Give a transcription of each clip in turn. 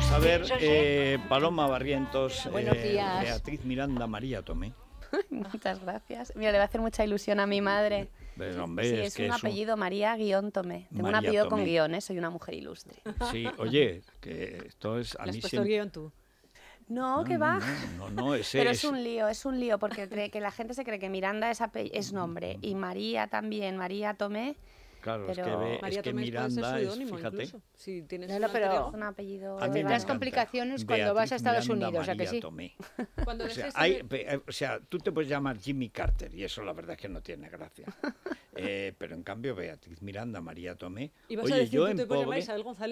Vamos a ver, eh, Paloma Barrientos, eh, Beatriz Miranda, María Tomé. Muchas gracias. Mira, le va a hacer mucha ilusión a mi madre. sí, es, un apellido María Guión Tomé. Tengo un apellido con guiones, soy una mujer ilustre. Sí, oye, que esto es... A ¿Le guión tú? No, que va. No, no, ese es... Pero es, un lío, es un lío, porque que la gente se cree que Miranda es, es nombre mm. y María también, María Tomé Claro, es que, es que Miranda es, fíjate. tienes no, no, un apellido... A complicaciones cuando vas a Estados Unidos, María o sea que sí. Tomé. Cuando o, sea, eh, o, sea, tú te puedes llamar Jimmy Carter y eso la verdad es que no tiene gracia. Eh, pero en cambio Beatriz Miranda, María Tomé... oye, yo en pobre...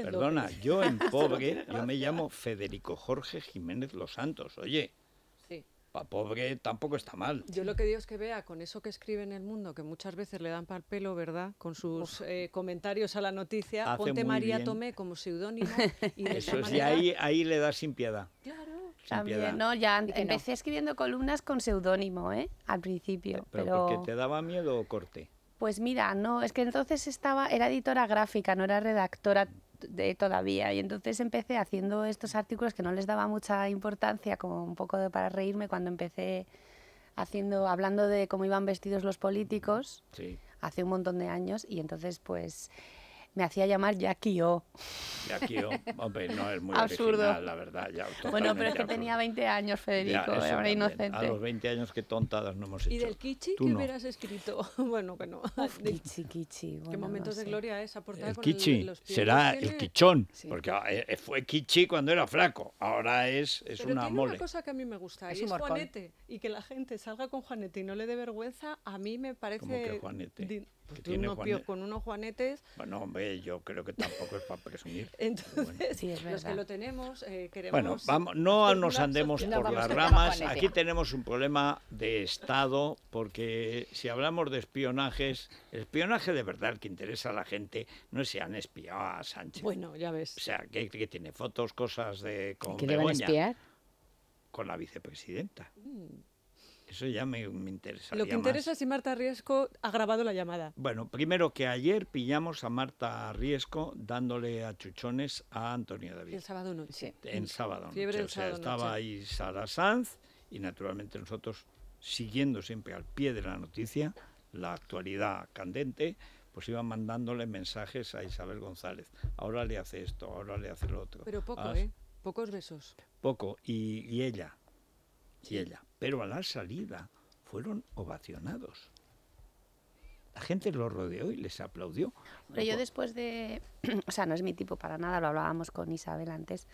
perdona, yo en pobre, yo me llamo Federico Jorge Jiménez Los Santos, oye pobre tampoco está mal. Yo lo que digo es que vea con eso que escribe en el mundo, que muchas veces le dan el pelo, ¿verdad? Con sus eh, comentarios a la noticia, ponte María Tomé como seudónimo. Y eso es, y ahí, le das sin piedad. Claro. También, no, ya empecé escribiendo columnas con seudónimo, ¿eh? Al principio. ¿Pero, pero... porque te daba miedo o corte? Pues mira, no, es que entonces estaba, era editora gráfica, no era redactora todavía. Y entonces empecé haciendo estos artículos que no les daba mucha importancia, como un poco de, para reírme, cuando empecé haciendo, hablando de cómo iban vestidos los políticos. Hace un montón de años y entonces pues me hacía llamar Jackie O. Jackie O, hombre, no es muy absurdo. original, la verdad. bueno, pero es que tenía 20 años, Federico, inocente. A los 20 años, qué tontadas no hemos hecho. ¿Y del Kichi qué hubieras escrito? bueno, que no. del... Kichi, Kichi. Bueno, qué momentos de gloria es aportar el con Kichi. El, Kichi, Será el Kichón, porque ah, eh, eh, fue Kichi cuando era flaco, ahora es, es pero una tiene una cosa que a mí me gusta, es, es Juanete. Y que la gente salga con Juanete y no le dé vergüenza, a mí me parece... que Juanete? Pues, con unos juanetes. Bueno, hombre, yo creo que tampoco es para presumir. Entonces, es los que lo tenemos, eh, queremos. Bueno, vamos, no nos andemos por las ramas. Aquí este. tenemos un problema de Estado, porque si hablamos de espionajes, el espionaje de verdad que interesa a la gente no es si han espiado a Sánchez. Bueno, ya ves. O sea, que, tiene fotos, cosas de. Con qué le van a espiar? Con la vicepresidenta. Mm eso ya me, interesa. Lo que interesa es si Marta Riesco ha grabado la llamada. Bueno, primero que ayer pillamos a Marta Riesco dándole a chuchones a Antonio David. El sábado noche. En sábado noche. o sea, estaba ahí Sara Sanz y naturalmente nosotros siguiendo siempre al pie de la noticia, la actualidad candente, pues iban mandándole mensajes a Isabel González. Ahora le hace esto, ahora le hace lo otro. Pero poco, ¿eh? Pocos besos. Poco. y, y ella, ella. Pero a la salida fueron ovacionados. La gente los rodeó y les aplaudió. Pero yo después de, o sea, no es mi tipo para nada, lo hablábamos con Isabel antes,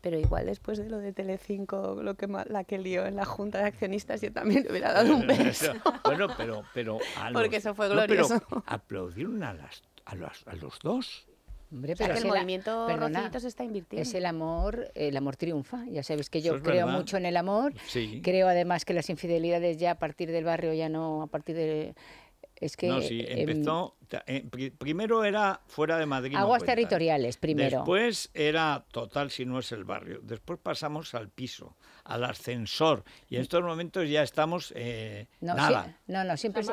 pero igual después de lo de Telecinco, lo que la que lió en la junta de accionistas, yo también le hubiera dado un beso. bueno, pero, pero porque eso fue glorioso. pero aplaudieron a, las, a, los, a los dos pero el movimiento perdona, se está invirtiendo. Es el amor, el amor triunfa. Ya sabéis que yo creo mucho en el amor. Creo además que las infidelidades ya a partir del barrio ya no, a partir de que, no, sí, em, empezó. Eh, primero era fuera de Madrid. Aguas territoriales, primero. Después era total si no es el barrio. Después pasamos al piso, al ascensor. Y en estos momentos ya estamos. Eh, no, nada. no, no, siempre, se,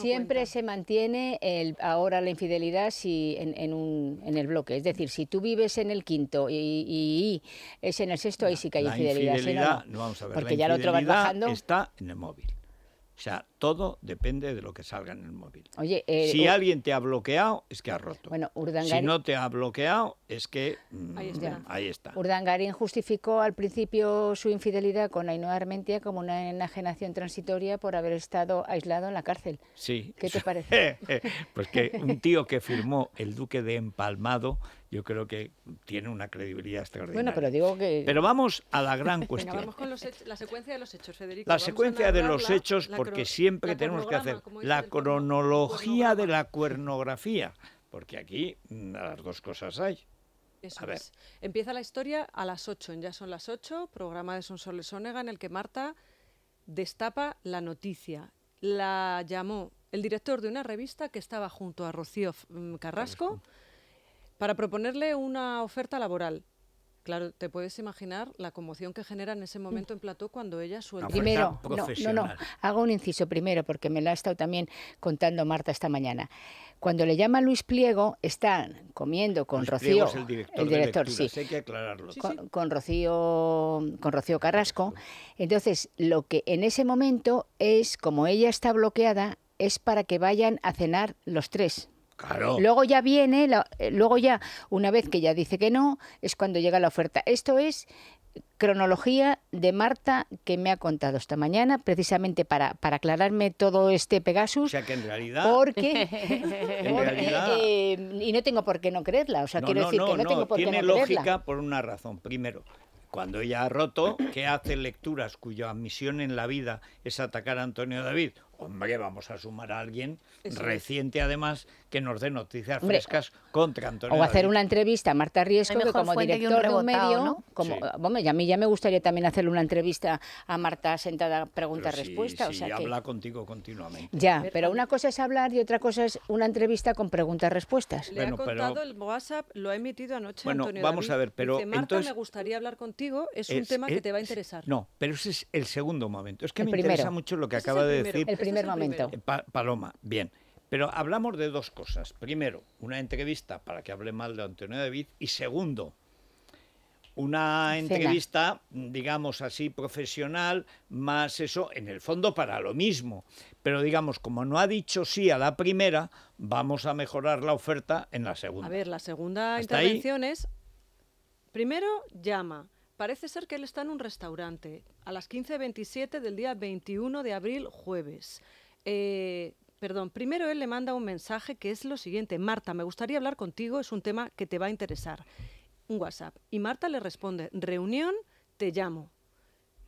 siempre se, mantiene el, ahora la infidelidad si en, el bloque. Es decir, si tú vives en el quinto y, es en el sexto, ahí sí que hay infidelidad. no, vamos a ver, Porque ya el otro va bajando. Está en el móvil. O sea, todo depende de lo que salga en el móvil. Oye, eh, si alguien te ha bloqueado, es que ha roto. Bueno, Si no te ha bloqueado, es que mm, ahí, está. ahí, Urdangarín justificó al principio su infidelidad con Ainhoa Armentia como una enajenación transitoria por haber estado aislado en la cárcel. Sí. ¿Qué te parece? pues que un tío que firmó El Duque de Empalmado yo creo que tiene una credibilidad extraordinaria. pero vamos a la gran cuestión. vamos con la secuencia de los hechos, Federico. La secuencia de los hechos, porque siempre tenemos que hacer la cronología de la cuernografía, porque aquí mm, las dos cosas hay. Empieza la historia a las 8, Ya son las 8, programa de Sonsoles Onega, en el que Marta destapa la noticia. La llamó el director de una revista que estaba junto a Rocío mm, Carrasco para proponerle una oferta laboral. Claro, te puedes imaginar la conmoción que genera en ese momento en plató cuando ella suelta. Primero, no, no, no, hago un inciso primero porque me lo ha estado también contando Marta esta mañana. Cuando le llama Luis Pliego, están comiendo con Rocío, el director, sí, que aclararlo. Rocío, con Rocío Carrasco. Entonces, lo que en ese momento es como ella está bloqueada es para que vayan a cenar los tres. Luego ya viene, eh, luego ya, una vez que ya dice que no, es cuando llega la oferta. Esto es cronología de Marta que me ha contado esta mañana, precisamente para, para aclararme todo este Pegasus. O sea, que en realidad... Porque... en eh, y no tengo por qué no creerla, o sea, quiero decir que no, tengo por qué no creerla. Tiene lógica por una razón. Primero, cuando ella ha roto, que hace lecturas cuya misión en la vida es atacar a Antonio David Hombre, vamos a sumar a alguien reciente, además, que nos dé noticias frescas contra Antonio. O hacer una entrevista a Marta Riesco, como director de un, medio. Como, a mí ya me gustaría también hacerle una entrevista a Marta sentada pregunta-respuesta. Sí, sí, o habla contigo continuamente. Ya, pero una cosa es hablar y otra cosa es una entrevista con preguntas-respuestas. Le ha contado el WhatsApp, lo ha emitido anoche bueno, vamos a ver, pero Marta, me gustaría hablar contigo, es, un tema que te va a interesar. No, pero ese es el segundo momento. Es que me interesa mucho lo que acaba de decir primer momento. Eh, Paloma, bien. Pero hablamos de dos cosas. Primero, una entrevista para que hable mal de Antonio David. Y segundo, una entrevista, digamos así, profesional, más eso, en el fondo para lo mismo. Pero digamos, como no ha dicho sí a la primera, vamos a mejorar la oferta en la segunda. A ver, la segunda intervención es, primero llama, Parece ser que él está en un restaurante a las 15.27 del día 21 de abril, jueves. Eh, perdón, primero él le manda un mensaje que es lo siguiente. Marta, me gustaría hablar contigo, es un tema que te va a interesar. Un WhatsApp. Y Marta le responde, reunión, te llamo.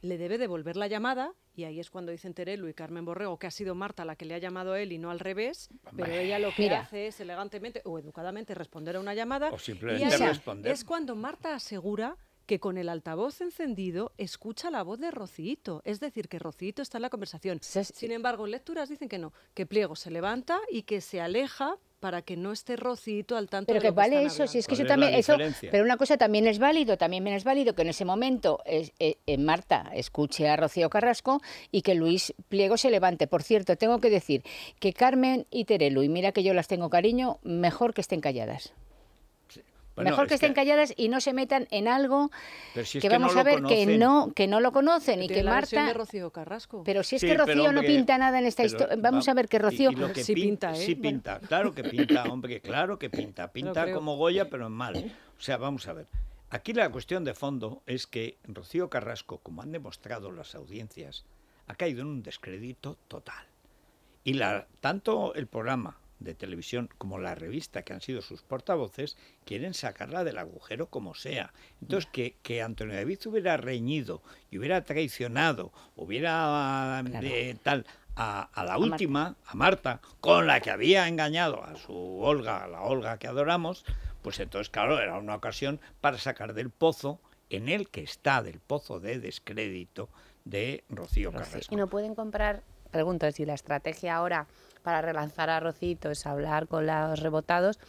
Le debe devolver la llamada y ahí es cuando dicen Terelu y Carmen Borrego que ha sido Marta la que le ha llamado a él y no al revés, pero ella lo que hace es elegantemente o educadamente responder a una llamada. O simplemente responder. Es cuando Marta asegura que con el altavoz encendido escucha la voz de Rocito. Es decir, que Rocito está en la conversación. Sin embargo, en lecturas dicen que no, que Pliego se levanta y que se aleja para que no esté rocito al tanto pero que vale eso Sí, es que eso también eso pero una cosa también es válido también es válido que en ese momento es, eh, Marta escuche a Rocío Carrasco y que Luis Pliego se levante por cierto tengo que decir que Carmen y Terelu y mira que yo las tengo cariño mejor que estén calladas Mejor que estén calladas y no se metan en algo que, vamos a ver que no, que no lo conocen y que Marta. Rocío Carrasco. Pero si es que Rocío no pinta nada en esta historia. Vamos a ver que Rocío. sí pinta, ¿eh? Sí pinta, claro que pinta, hombre, claro que pinta. Pinta como Goya, pero en mal. O sea, vamos a ver. Aquí la cuestión de fondo es que Rocío Carrasco, como han demostrado las audiencias, ha caído en un descrédito total. Y la, tanto el programa de televisión como la revista que han sido sus portavoces quieren sacarla del agujero como sea. Entonces, que, que Antonio David hubiera reñido y hubiera traicionado, hubiera eh, tal a, la última, a Marta, con la que había engañado a su Olga, a la Olga que adoramos, pues entonces, claro, era una ocasión para sacar del pozo en el que está, del pozo de descrédito de Rocío, Rocío. Y no pueden comprar, pregunto, si la estrategia ahora para relanzar a Rocito, es hablar con los rebotados,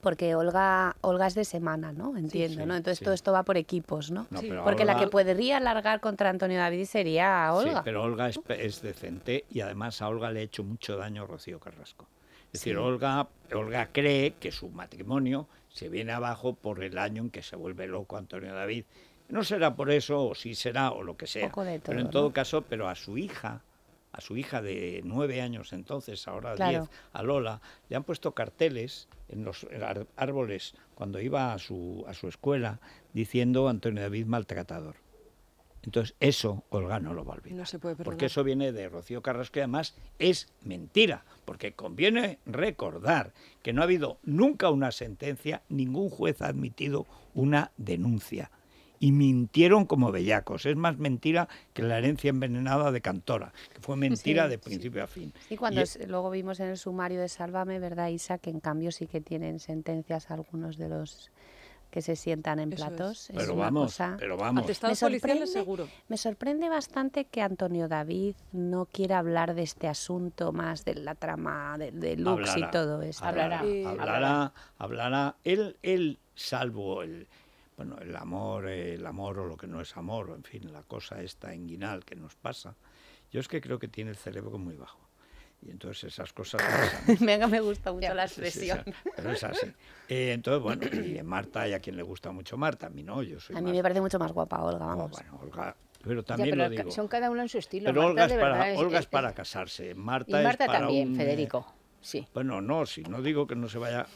porque Olga, Olga es de semana, ¿no? Entiendo, ¿no? Entonces todo esto va por equipos, ¿no? porque la que podría alargar contra Antonio David sería Olga. Sí, pero Olga es, decente y además a Olga le ha hecho mucho daño Rocío Carrasco. Es decir, Olga, Olga cree que su matrimonio se viene abajo por el año en que se vuelve loco Antonio David. No será por eso, o sí será, o lo que sea. Poco de todo, pero en todo caso, pero a su hija, a su hija de nueve años entonces, ahora diez, a Lola, le han puesto carteles en los árboles cuando iba a su, a su escuela diciendo Antonio David maltratador. Entonces, eso Olga no lo va a olvidar. Porque eso viene de Rocío Carrasco y además es mentira. Porque conviene recordar que no ha habido nunca una sentencia, ningún juez ha admitido una denuncia y mintieron como bellacos. Es más mentira que la herencia envenenada de Cantora, que fue mentira de principio a fin. Y cuando luego vimos en el sumario de Sálvame, ¿verdad, Isa? Que en cambio sí que tienen sentencias algunos de los que se sientan en platos. pero, vamos, cosa... pero vamos, Me sorprende, seguro. me sorprende bastante que Antonio David no quiera hablar de este asunto más de la trama de, Lux y todo eso. Hablará, hablará, hablará, Él, él salvo el, bueno, el amor, eh, el amor o lo que no es amor, en fin, la cosa esta enguinal que nos pasa. Yo es que creo que tiene el cerebro muy bajo. Y entonces esas cosas... Venga, me gusta mucho la expresión. pero es así. Eh, entonces, bueno, y Marta, hay a quien le gusta mucho Marta, a mí no, yo soy... A mí me parece mucho más guapa Olga, oh, vamos. bueno, Olga, pero también Son cada uno en su estilo. Pero Olga, es para, es, para casarse, Marta, y Marta también, Federico. Eh, sí. Bueno, no, si no digo que no se vaya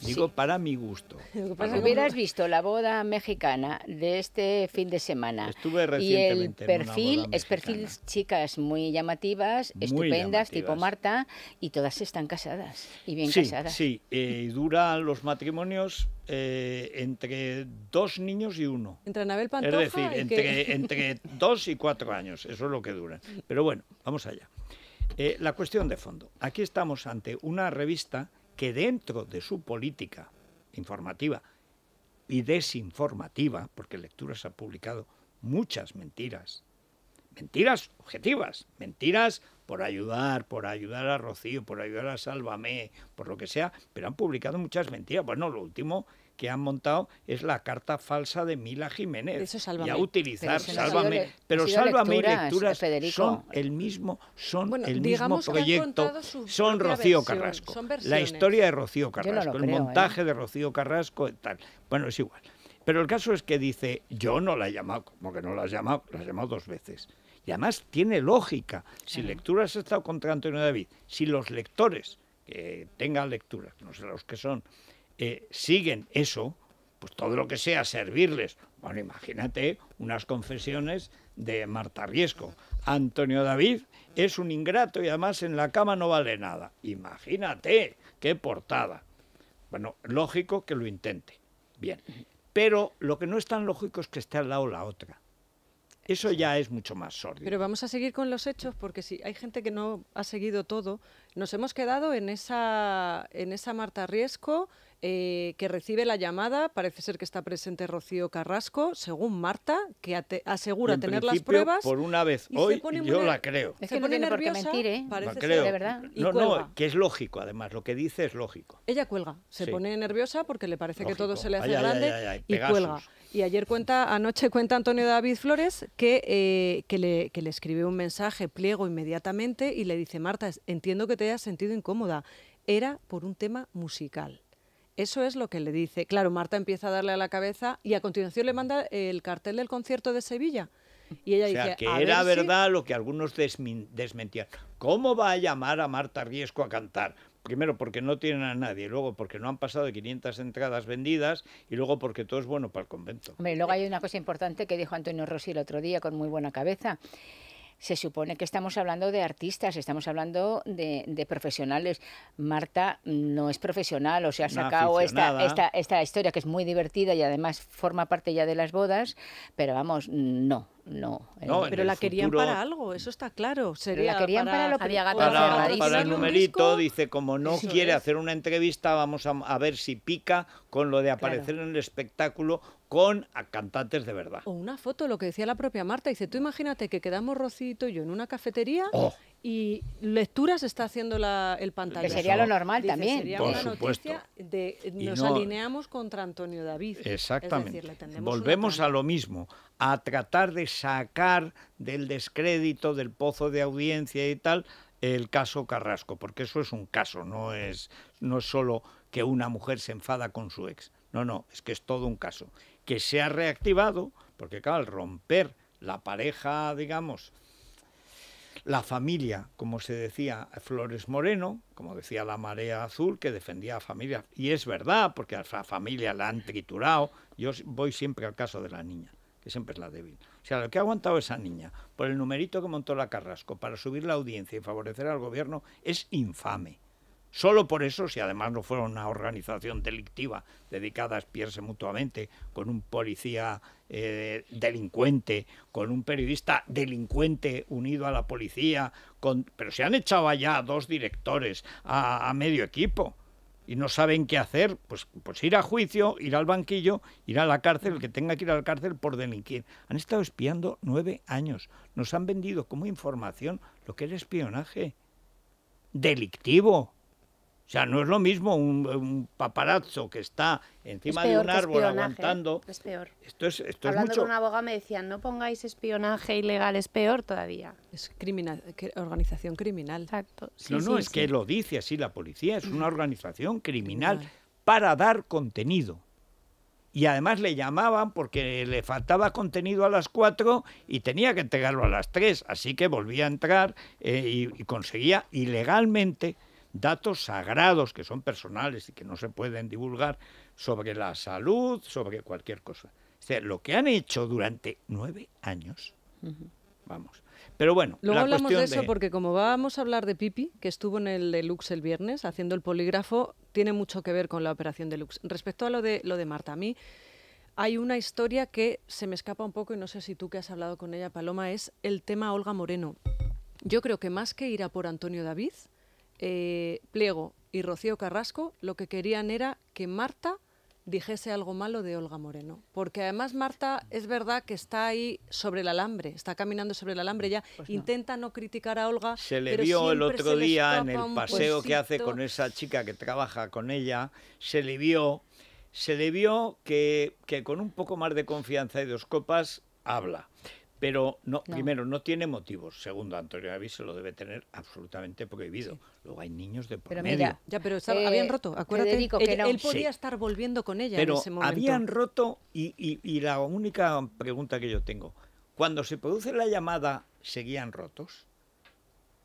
Digo, para mi gusto. hubieras visto la boda mexicana de este fin de semana. Estuve recientemente. Y el perfil es perfil chicas muy llamativas, estupendas, tipo Marta, y todas están casadas y bien casadas. Sí, eh, duran los matrimonios eh, entre dos niños y uno. Entre Anabel Pantoja. Es decir, entre, dos y cuatro años, eso es lo que dura. Pero bueno, vamos allá. Eh, la cuestión de fondo. Aquí estamos ante una revista que dentro de su política informativa y desinformativa, porque Lecturas ha publicado muchas mentiras, mentiras objetivas, mentiras por ayudar, por ayudar a Rocío, por ayudar a Sálvame, por lo que sea, pero han publicado muchas mentiras. Bueno, lo último que han montado es la carta falsa de Mila Jiménez. Y a utilizar Sálvame. pero Sálvame y lecturas son el mismo, son el mismo proyecto. Son Rocío Carrasco. la historia de Rocío Carrasco, el montaje ¿eh? de Rocío Carrasco y tal. Bueno, es igual. Pero el caso es que dice, yo no la he llamado, como que no la has llamado, la has llamado dos veces. Y además tiene lógica. Si lecturas ha estado contra Antonio David, si los lectores que tengan lecturas, no sé los que son, eh, siguen eso, pues todo lo que sea servirles. Bueno, imagínate unas confesiones de Marta Riesco. Antonio David es un ingrato y además en la cama no vale nada. Imagínate, qué portada. Bueno, lógico que lo intente. Bien. Pero lo que no es tan lógico es que esté al lado la otra. Eso ya es mucho más sordo. Pero vamos a seguir con los hechos, porque si hay gente que no ha seguido todo, nos hemos quedado en esa, en esa Marta Riesco, eh, que recibe la llamada, parece ser que está presente Rocío Carrasco, según Marta, que asegura tener las pruebas. Por una vez, hoy yo la creo. Es que se pone nerviosa, de verdad. No, no, que es lógico, además, lo que dice es lógico. Ella cuelga, se pone nerviosa porque le parece que todo se le hace grande y cuelga. Y ayer cuenta, anoche cuenta Antonio David Flores que, eh, le, escribió escribe un mensaje, pliego inmediatamente y le dice, Marta, entiendo que te hayas sentido incómoda. Era por un tema musical. Eso es lo que le dice. Claro, Marta empieza a darle a la cabeza y a continuación le manda el cartel del concierto de Sevilla. Y ella o sea, dice, que era verdad lo que algunos desmentían. ¿Cómo va a llamar a Marta Riesco a cantar? Primero porque no tienen a nadie, luego porque no han pasado de 500 entradas vendidas y luego porque todo es bueno para el convento. Hombre, luego hay una cosa importante que dijo Antonio Rossi el otro día con muy buena cabeza se supone que estamos hablando de artistas, estamos hablando de, profesionales. Marta no es profesional, o sea, ha sacado esta, esta, esta historia que es muy divertida y además forma parte ya de las bodas, pero vamos, no, no, pero la querían para algo, eso está claro. Sería la querían para, lo que para, para, el numerito, dice, como no quiere hacer una entrevista, vamos a, ver si pica con lo de aparecer en el espectáculo con a cantantes de verdad. O una foto, lo que decía la propia Marta, dice, tú imagínate que quedamos Rocito y yo en una cafetería oh y lecturas está haciendo el pantalla. Que sería lo normal también. Sería de nos alineamos contra Antonio David. Exactamente. Volvemos a lo mismo, a tratar de sacar del descrédito, del pozo de audiencia y tal, el caso Carrasco, porque eso es un caso, no es, no es solo que una mujer se enfada con su ex. No, no, es que es todo un caso. Que se ha reactivado, porque claro, al romper la pareja, digamos, la familia, como se decía, Flores Moreno, como decía la Marea Azul, que defendía a familia, y es verdad, porque a la familia la han triturado, yo voy siempre al caso de la niña, que siempre es la débil. O sea, lo que ha aguantado esa niña por el numerito que montó la Carrasco para subir la audiencia y favorecer al gobierno es infame. Solo por eso, si además no fuera una organización delictiva dedicada a espiarse mutuamente, con un policía eh, delincuente, con un periodista delincuente unido a la policía, con... pero se han echado allá dos directores, a, medio equipo y no saben qué hacer, pues, pues ir a juicio, ir al banquillo, ir a la cárcel, el que tenga que ir a la cárcel por delinquir. Han estado espiando nueve años. Nos han vendido como información lo que era espionaje delictivo. O sea, no es lo mismo un, paparazzo que está encima de un árbol aguantando. Es peor. Esto es, Hablando es con una abogada me decían, no pongáis espionaje ilegal, es peor todavía. Es criminal, organización criminal. Exacto. no, no, es que lo dice así la policía, es una organización criminal para dar contenido. Y además le llamaban porque le faltaba contenido a las cuatro y tenía que entregarlo a las tres. así que volvía a entrar eh, y conseguía ilegalmente datos sagrados que son personales y que no se pueden divulgar sobre la salud, sobre cualquier cosa. O sea, lo que han hecho durante nueve años, vamos. Pero bueno, luego hablamos de eso porque como vamos a hablar de Pipi, que estuvo en el Deluxe el viernes haciendo el polígrafo, tiene mucho que ver con la operación Deluxe. Respecto a lo de lo de Marta, a mí hay una historia que se me escapa un poco y no sé si tú que has hablado con ella, Paloma, es el tema Olga Moreno. Yo creo que más que ir a por Antonio David, eh, Pliego y Rocío Carrasco lo que querían era que Marta dijese algo malo de Olga Moreno. Porque además Marta es verdad que está ahí sobre el alambre, está caminando sobre el alambre ya, pues intenta no criticar a Olga. Se le vio el otro día en el paseo que hace con esa chica que trabaja con ella, se le vio, se le vio que, que con un poco más de confianza y dos copas habla. Pero no, primero, no tiene motivos. Segundo, Antonio Gaby se lo debe tener absolutamente prohibido. Luego hay niños de por pero medio. ya, pero eh, habían roto, acuérdate. él, podía estar volviendo con ella en ese momento. Habían roto, y, y la única pregunta que yo tengo, cuando se produce la llamada, ¿seguían rotos?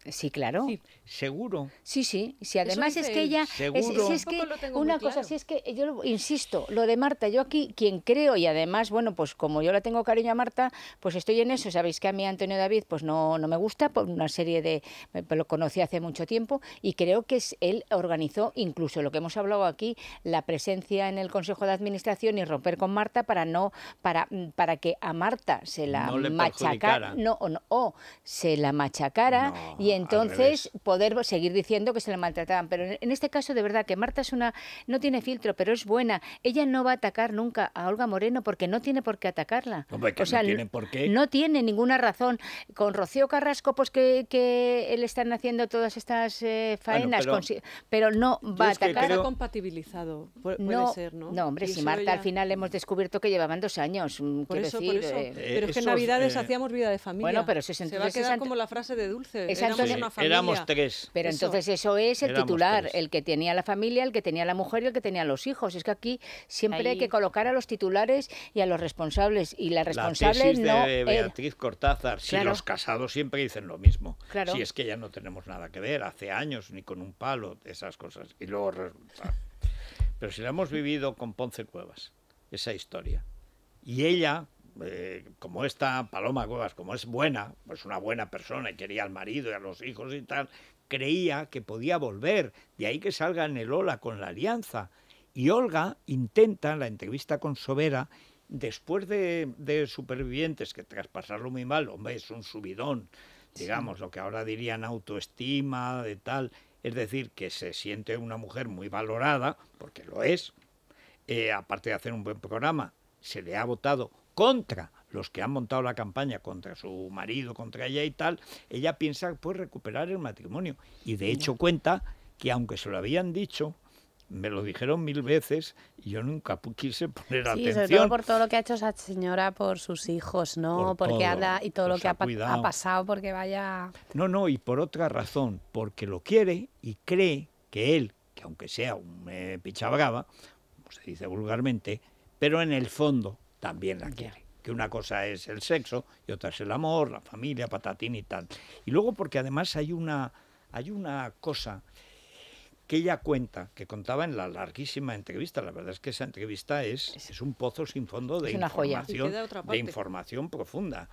Sí, claro. Sí, seguro. Sí, sí. además es que ella. Es, es que una cosa, si es que yo insisto, lo de Marta, yo aquí quien creo y además, bueno, pues como yo la tengo cariño a Marta, pues estoy en eso. Sabéis que a mí Antonio David, pues no, no me gusta por una serie de. Lo conocí hace mucho tiempo y creo que es, él organizó incluso lo que hemos hablado aquí, la presencia en el Consejo de Administración y romper con Marta para no para para que a Marta se la no machacara, no, no, o se la machacara y entonces poder seguir diciendo que se le maltrataban. Pero en este caso, de verdad, que Marta es una, no tiene filtro, pero es buena. Ella no va a atacar nunca a Olga Moreno porque no tiene por qué atacarla. o sea, no tiene por qué. No tiene ninguna razón. Con Rocío Carrasco, pues que, le están haciendo todas estas eh, faenas, pero, no va a atacar. compatibilizado, puede, ser, ¿no? No, hombre, si Marta al final hemos descubierto que llevaban dos años. Mm, por decir, eh, pero es que en Navidades eh, hacíamos vida de familia. Bueno, pero se, va a quedar como la frase de Dulce éramos tres. Pero entonces eso es el titular, el que tenía la familia, el que tenía la mujer y el que tenía los hijos. Es que aquí siempre hay que colocar a los titulares y a los responsables. Y la responsable tesis no de Beatriz Cortázar, si los casados siempre dicen lo mismo. Si es que ya no tenemos nada que ver, hace años, ni con un palo, esas cosas. Y luego Pero si la hemos vivido con Ponce Cuevas, esa historia. Y ella eh, como esta Paloma Cuevas, como es buena, pues una buena persona y quería al marido y a los hijos y tal, creía que podía volver, de ahí que salga en el Ola con la alianza. Y Olga intenta, la entrevista con Sobera, después de, Supervivientes, que tras pasarlo muy mal, hombre, es un subidón, digamos, lo que ahora dirían autoestima, de tal, es decir, que se siente una mujer muy valorada, porque lo es, eh, aparte de hacer un buen programa, se le ha votado contra los que han montado la campaña contra su marido, contra ella y tal, ella piensa pues recuperar el matrimonio. Y de hecho cuenta que aunque se lo habían dicho, me lo dijeron mil veces y yo nunca quise poner atención. Sí, sobre todo por todo lo que ha hecho esa señora por sus hijos, ¿no? porque todo, y todo lo que ha, pasado, porque vaya. No, no, y por otra razón, porque lo quiere y cree que él, que aunque sea un eh, como se dice vulgarmente, pero en el fondo también la quiere. Que una cosa es el sexo y otra es el amor, la familia, patatín y tal. Y luego porque además hay una, hay una cosa que ella cuenta, que contaba en la larguísima entrevista, la verdad es que esa entrevista es, es un pozo sin fondo de, información, de información profunda,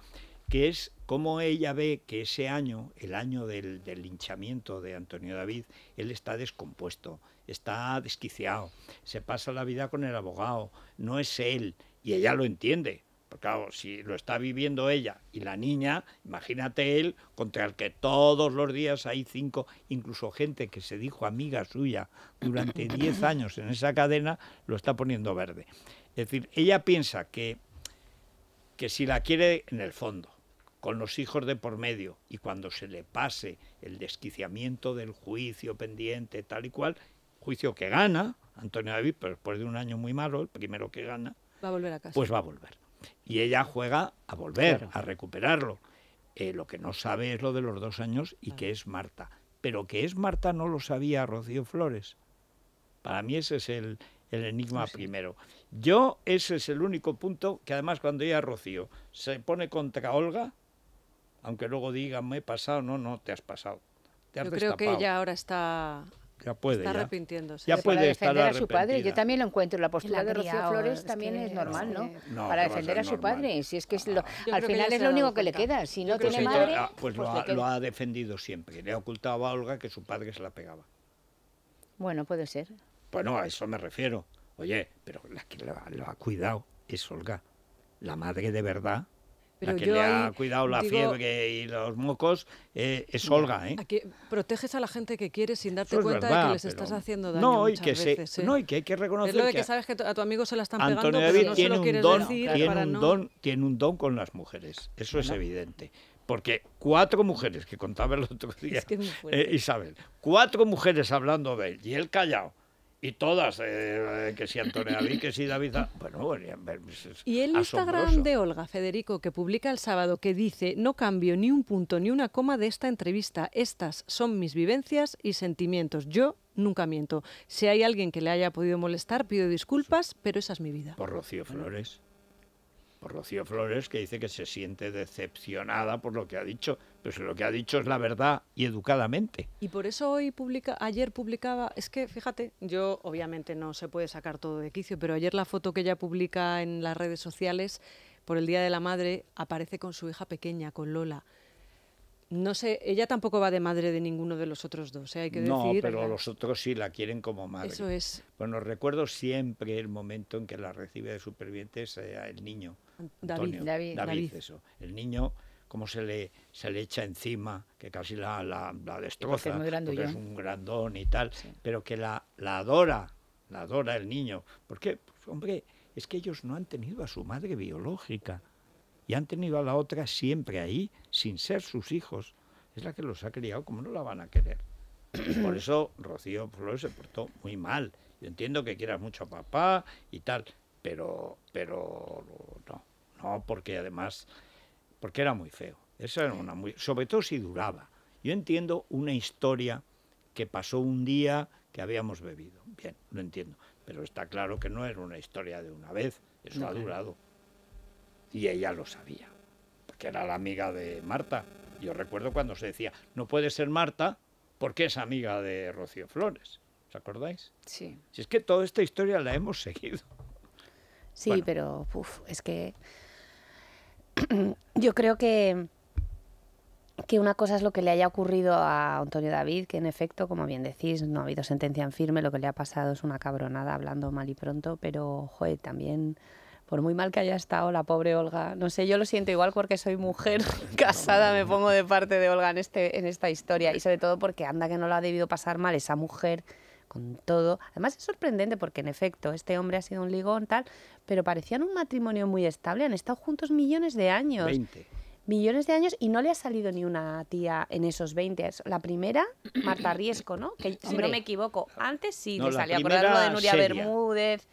que es cómo ella ve que ese año, el año del, del linchamiento de Antonio David, él está descompuesto, está desquiciado, se pasa la vida con el abogado, no es él, y ella lo entiende. Porque claro, si lo está viviendo ella y la niña, imagínate él contra el que todos los días hay cinco, incluso gente que se dijo amiga suya durante diez años en esa cadena, lo está poniendo verde. Es decir, ella piensa que, que si la quiere en el fondo, con los hijos de por medio, y cuando se le pase el desquiciamiento del juicio pendiente, tal y cual, juicio que gana, Antonio David, pero después de un año muy malo, el primero que gana, Va a volver a casa. Pues va a volver. Y ella juega a volver, a recuperarlo. Eh, lo que no sabe es lo de los dos años y que es Marta. Pero que es Marta no lo sabía Rocío Flores. Para mí ese es el, enigma primero. Yo, ese es el único punto que además cuando ella Rocío se pone contra Olga, aunque luego diga me he pasado, no, no, te has pasado. Yo creo que ella ahora está ya puede. Está ya. arrepintiéndose. Ya puede para defender a su padre, yo también lo encuentro. La postura de Rocío Flores este también es, normal, ¿no? para defender a, su padre. Si es que al final es lo único que le queda. Si no tiene madre. pues, pues lo, ha, defendido siempre. Le ha ocultado a Olga que su padre se la pegaba. Bueno, puede ser. Bueno, a eso me refiero. Oye, pero la que lo ha cuidado es Olga. La madre de verdad la que yo le ha cuidado la fiebre y los mocos eh, es Olga. ¿eh? proteges a la gente que quieres sin darte cuenta de que les estás haciendo daño. No, y que, veces, ¿eh? no, y que hay que reconocer. que, a tu amigo se la están Antonio pegando, David pero tiene se lo un don, decir un don, Tiene un don con las mujeres, eso es evidente. Porque cuatro mujeres, que contaba el otro día eh, Isabel, cuatro mujeres hablando de él y él callado y todas, eh, eh, que si Antonio David, que si David... Bueno, pues Y el Instagram de Olga, Federico, que publica el sábado, que dice, no cambio ni un punto ni una coma de esta entrevista. Estas son mis vivencias y sentimientos. Yo nunca miento. Si hay alguien que le haya podido molestar, pido disculpas, pero esa es mi vida. Por Rocío Flores. Rocío Flores, que dice que se siente decepcionada por lo que ha dicho, pero lo que ha dicho es la verdad y educadamente. Y por eso hoy publica, ayer publicaba, es que fíjate, yo obviamente no se puede sacar todo de quicio, pero ayer la foto que ella publica en las redes sociales por el Día de la Madre aparece con su hija pequeña, con Lola. No sé, ella tampoco va de madre de ninguno de los otros dos, ¿eh? hay que no, decir. No, pero los otros sí la quieren como madre. Eso es. Bueno, recuerdo siempre el momento en que la recibe de supervivientes eh, el niño. David, David, David, eso. El niño, como se le, se le echa encima, que casi la, destroza. es, un grandón y tal, pero que la, la adora, la adora el niño. Porque, pues, hombre, es que ellos no han tenido a su madre biológica y han tenido a la otra siempre ahí, sin ser sus hijos. Es la que los ha criado, como no la van a querer? Por eso Rocío Flores se portó muy mal. Yo entiendo que quieras mucho a papá y tal, pero, pero no, no, porque además, porque era muy feo. Esa era una muy, sobre todo si duraba. Yo entiendo una historia que pasó un día que habíamos bebido. Bien, lo entiendo. Pero está claro que no era una historia de una vez, eso ha durado. Y ella lo sabía, porque era la amiga de Marta. Yo recuerdo cuando se decía, no puede ser Marta porque es amiga de Rocío Flores. ¿Os acordáis? Sí. Si es que toda esta historia la hemos seguido. Sí, pero es que yo creo que, que una cosa es lo que le haya ocurrido a Antonio David, que en efecto, como bien decís, no ha habido sentencia en firme, lo que le ha pasado es una cabronada hablando mal y pronto, pero joder, también por muy mal que haya estado la pobre Olga, no sé, yo lo siento igual porque soy mujer casada, me pongo de parte de Olga en, este, en esta historia y sobre todo porque anda que no lo ha debido pasar mal esa mujer con todo. Además es sorprendente porque en efecto este hombre ha sido un ligón tal, pero parecían un matrimonio muy estable, han estado juntos millones de años. 20 millones de años y no le ha salido ni una tía en esos 20. La primera, Marta Riesco, ¿no? Que si no me equivoco, antes sí le salía, por de Nuria Bermúdez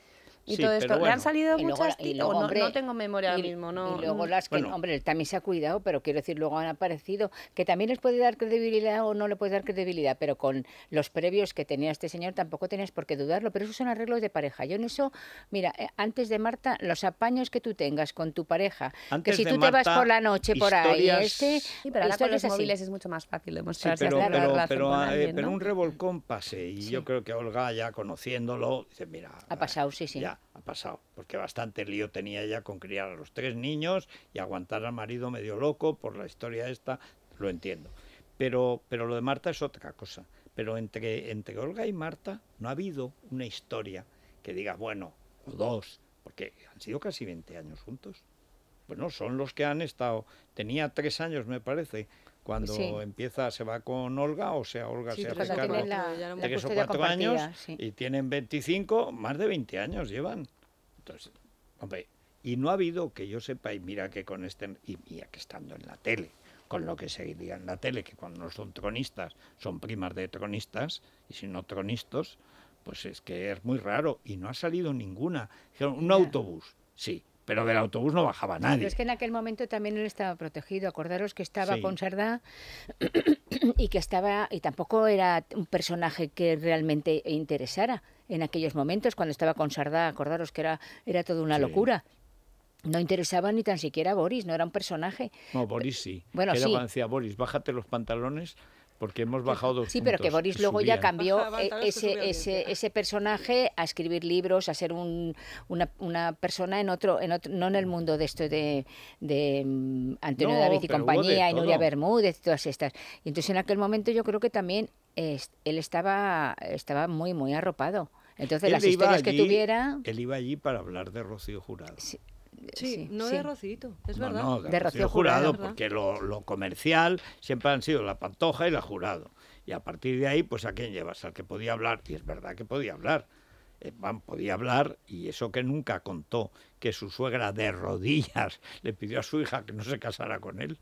y todo esto. han salido muchas no, tengo memoria mismo. No. Y luego las que, hombre hombre, también se ha cuidado, pero quiero decir, luego han aparecido, que también les puede dar credibilidad o no le puede dar credibilidad, pero con los previos que tenía este señor tampoco tenías por qué dudarlo, pero esos son arreglos de pareja. Yo en eso, mira, eh, antes de Marta, los apaños que tú tengas con tu pareja, que si tú te vas por la noche por ahí, este, las con es mucho más fácil demostrar pero, pero, un revolcón pase, y yo creo que Olga ya conociéndolo, dice, mira... Ha pasado, sí, sí ha pasado, porque bastante lío tenía ella con criar a los tres niños y aguantar al marido medio loco por la historia esta, lo entiendo. Pero, pero lo de Marta es otra cosa. Pero entre, entre Olga y Marta no ha habido una historia que diga, bueno, o dos, porque han sido casi 20 años juntos. Bueno, son los que han estado. Tenía tres años, me parece, cuando empieza se va con Olga, o sea, Olga se hace cargo de tres cuatro años y tienen 25, más de 20 años llevan. Entonces, hombre, y no ha habido que yo sepa, y mira que con este, y mira que estando en la tele, con lo que seguiría en la tele, que cuando no son tronistas, son primas de tronistas, y si no tronistas, pues es que es muy raro, y no ha salido ninguna. un autobús, sí, pero del autobús no bajaba nadie. Pero es que en aquel momento también él estaba protegido. Acordaros que estaba con Sardá y que estaba y tampoco era un personaje que realmente interesara en aquellos momentos cuando estaba con Sardá. Acordaros que era era toda una locura. No interesaba ni tan siquiera a Boris, no era un personaje. No, Boris sí. Bueno, era sí. le decía Boris, bájate los pantalones porque hemos bajado Sí, pero que Boris luego ya cambió eh, ese, ese, ese, personaje a escribir libros, a ser una, una, persona en otro, en otro, no en el mundo de esto de, de mm, Antonio David y compañía, y Nuria Bermúdez, todas estas. Y entonces en aquel momento yo creo que también él estaba, estaba muy, muy arropado. Entonces las historias que tuviera... Él iba allí para hablar de Rocío Jurado. Sí, Sí, no de Rocito, es verdad. de, de Jurado, porque lo, comercial siempre han sido la Pantoja y la Jurado. Y a partir de ahí, pues a quién llevas, al que podía hablar, y es verdad que podía hablar. Eh, podía hablar y eso que nunca contó que su suegra de rodillas le pidió a su hija que no se casara con él.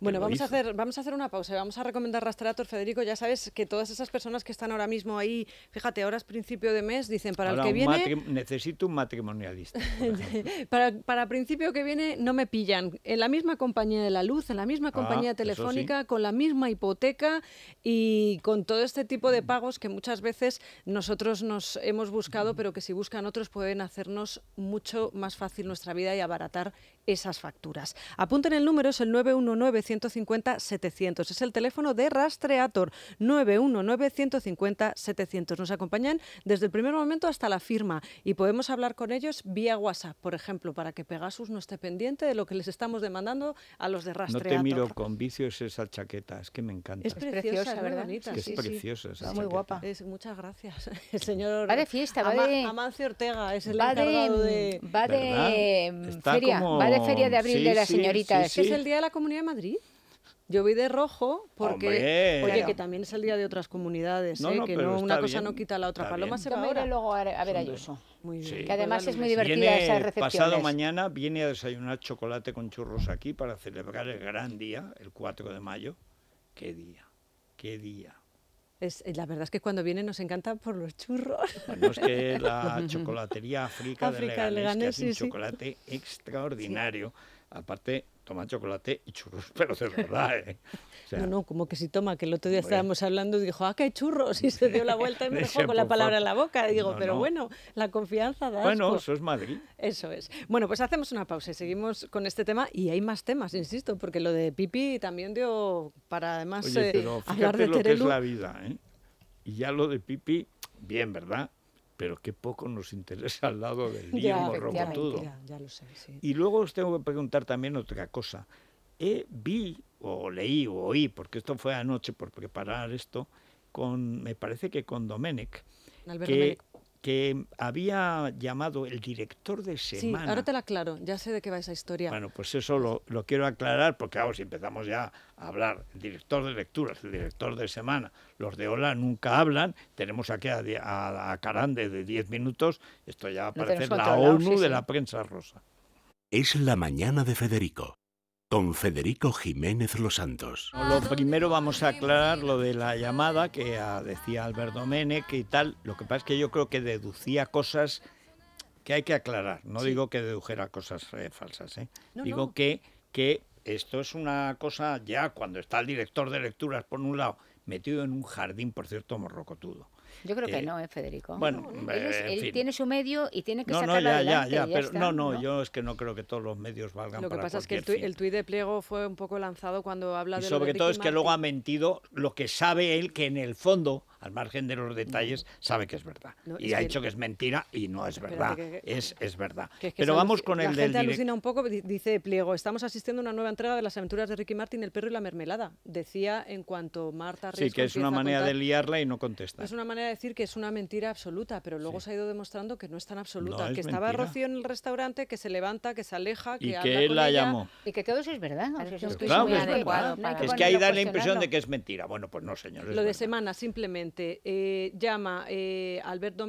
Bueno, vamos a, hacer, vamos a hacer una pausa y vamos a recomendar Rastreator, Federico. Ya sabes que todas esas personas que están ahora mismo ahí, fíjate, ahora es principio de mes, dicen para el que viene... Necesito un matrimonialista. para, principio que viene no me pillan. En la misma compañía de la luz, en la misma ah, compañía telefónica, con la misma hipoteca y con todo este tipo de pagos que muchas veces nosotros nos hemos buscado, mm. pero que si buscan otros pueden hacernos mucho más fácil nuestra vida y abaratar esas facturas. Apunten el número, es el 919-150-700. Es el teléfono de Rastreator, 919-150-700. Nos acompañan desde el primer momento hasta la firma y podemos hablar con ellos vía WhatsApp, por ejemplo, para que Pegasus no esté pendiente de lo que les estamos demandando a los de Rastreator. No te miro con vicios esa chaqueta, es que me encanta. Es preciosa, ¿verdad? es, preciosa. muy guapa. muchas gracias. El señor... fiesta, Amancio Ortega es el encargado de... Va de mm, feria, va de feria de abril de la señorita. es el Día de la Comunidad de Madrid. Yo voy de rojo porque, que también es el día de otras comunidades, ¿eh? que una cosa no quita la otra. Paloma bien. se va luego a, ver a Que además es muy divertida esa recepción. Pasado mañana viene a desayunar chocolate con churros aquí para celebrar el gran día, el 4 de mayo. ¡Qué día! ¡Qué día! Eh, la verdad es que cuando viene nos encanta por los churros. es que la chocolatería África, África de es un chocolate extraordinario. Aparte, toma chocolate y churros, pero de verdad, ¿eh? no, no, como que si toma, que el otro día estábamos hablando y dijo, ah, que hay churros, y se dio la vuelta y me dejó con la palabra en la boca. digo, pero bueno, la confianza da Bueno, eso es Madrid. Eso es. Bueno, pues hacemos una pausa y seguimos con este tema, y hay más temas, insisto, porque lo de Pipi también dio para además Oye, eh, pero hablar de lo Que es la vida, ¿eh? Y ya lo de Pipi, bien, ¿verdad? pero qué poco nos interesa al lado del viejo robotudo. Ya, Y luego os tengo que preguntar también otra cosa. He, vi, o leí, o oí, porque esto fue anoche por preparar esto, con, me parece que con Domenech, que que había llamado el director de semana. Sí, ahora te la aclaro, ya sé de qué va esa historia. Bueno, pues eso lo, quiero aclarar porque, ahora si empezamos ya a hablar, el director de lecturas, el director de semana, los de hola nunca hablan, tenemos aquí a, a, Carande de 10 minutos, esto ya va a parecer la ONU de la prensa rosa. Es la mañana de Federico con Federico Jiménez Los Santos. Lo primero vamos a aclarar lo de la llamada que ah, decía Alberto Mene, y tal. Lo que pasa es que yo creo que deducía cosas que hay que aclarar. No digo que dedujera cosas eh, falsas. Eh. digo Que, que esto es una cosa ya cuando está el director de lecturas por un lado metido en un jardín, por cierto, morrocotudo. Yo creo que eh, no, ¿eh, Federico? Bueno, eh, él tiene su medio y tiene que no, sacarlo no, no, no, yo es que no creo que todos los medios valgan Lo que pasa es que el, tuit de Pliego fue un poco lanzado cuando habla de sobre todo es que luego ha mentido lo que sabe él que en el fondo al margen de los detalles, sabe que es verdad. y ha dicho que es mentira y no es verdad. es, es verdad. Pero vamos con el del... La gente alucina un poco, dice Pliego, estamos asistiendo a una nueva entrega de las aventuras de Ricky Martin, El perro y la mermelada. Decía en cuanto Marta Sí, que es una manera de liarla y no contesta. Es una manera de decir que es una mentira absoluta, pero luego se ha ido demostrando que no es tan absoluta. que estaba Rocío en el restaurante, que se levanta, que se aleja, que y que la ella. llamó. Y que todo eso es verdad. es, es que ahí da la impresión de que es mentira. Bueno, pues no, señores. Lo de semana, simplemente eh, llama eh, Albert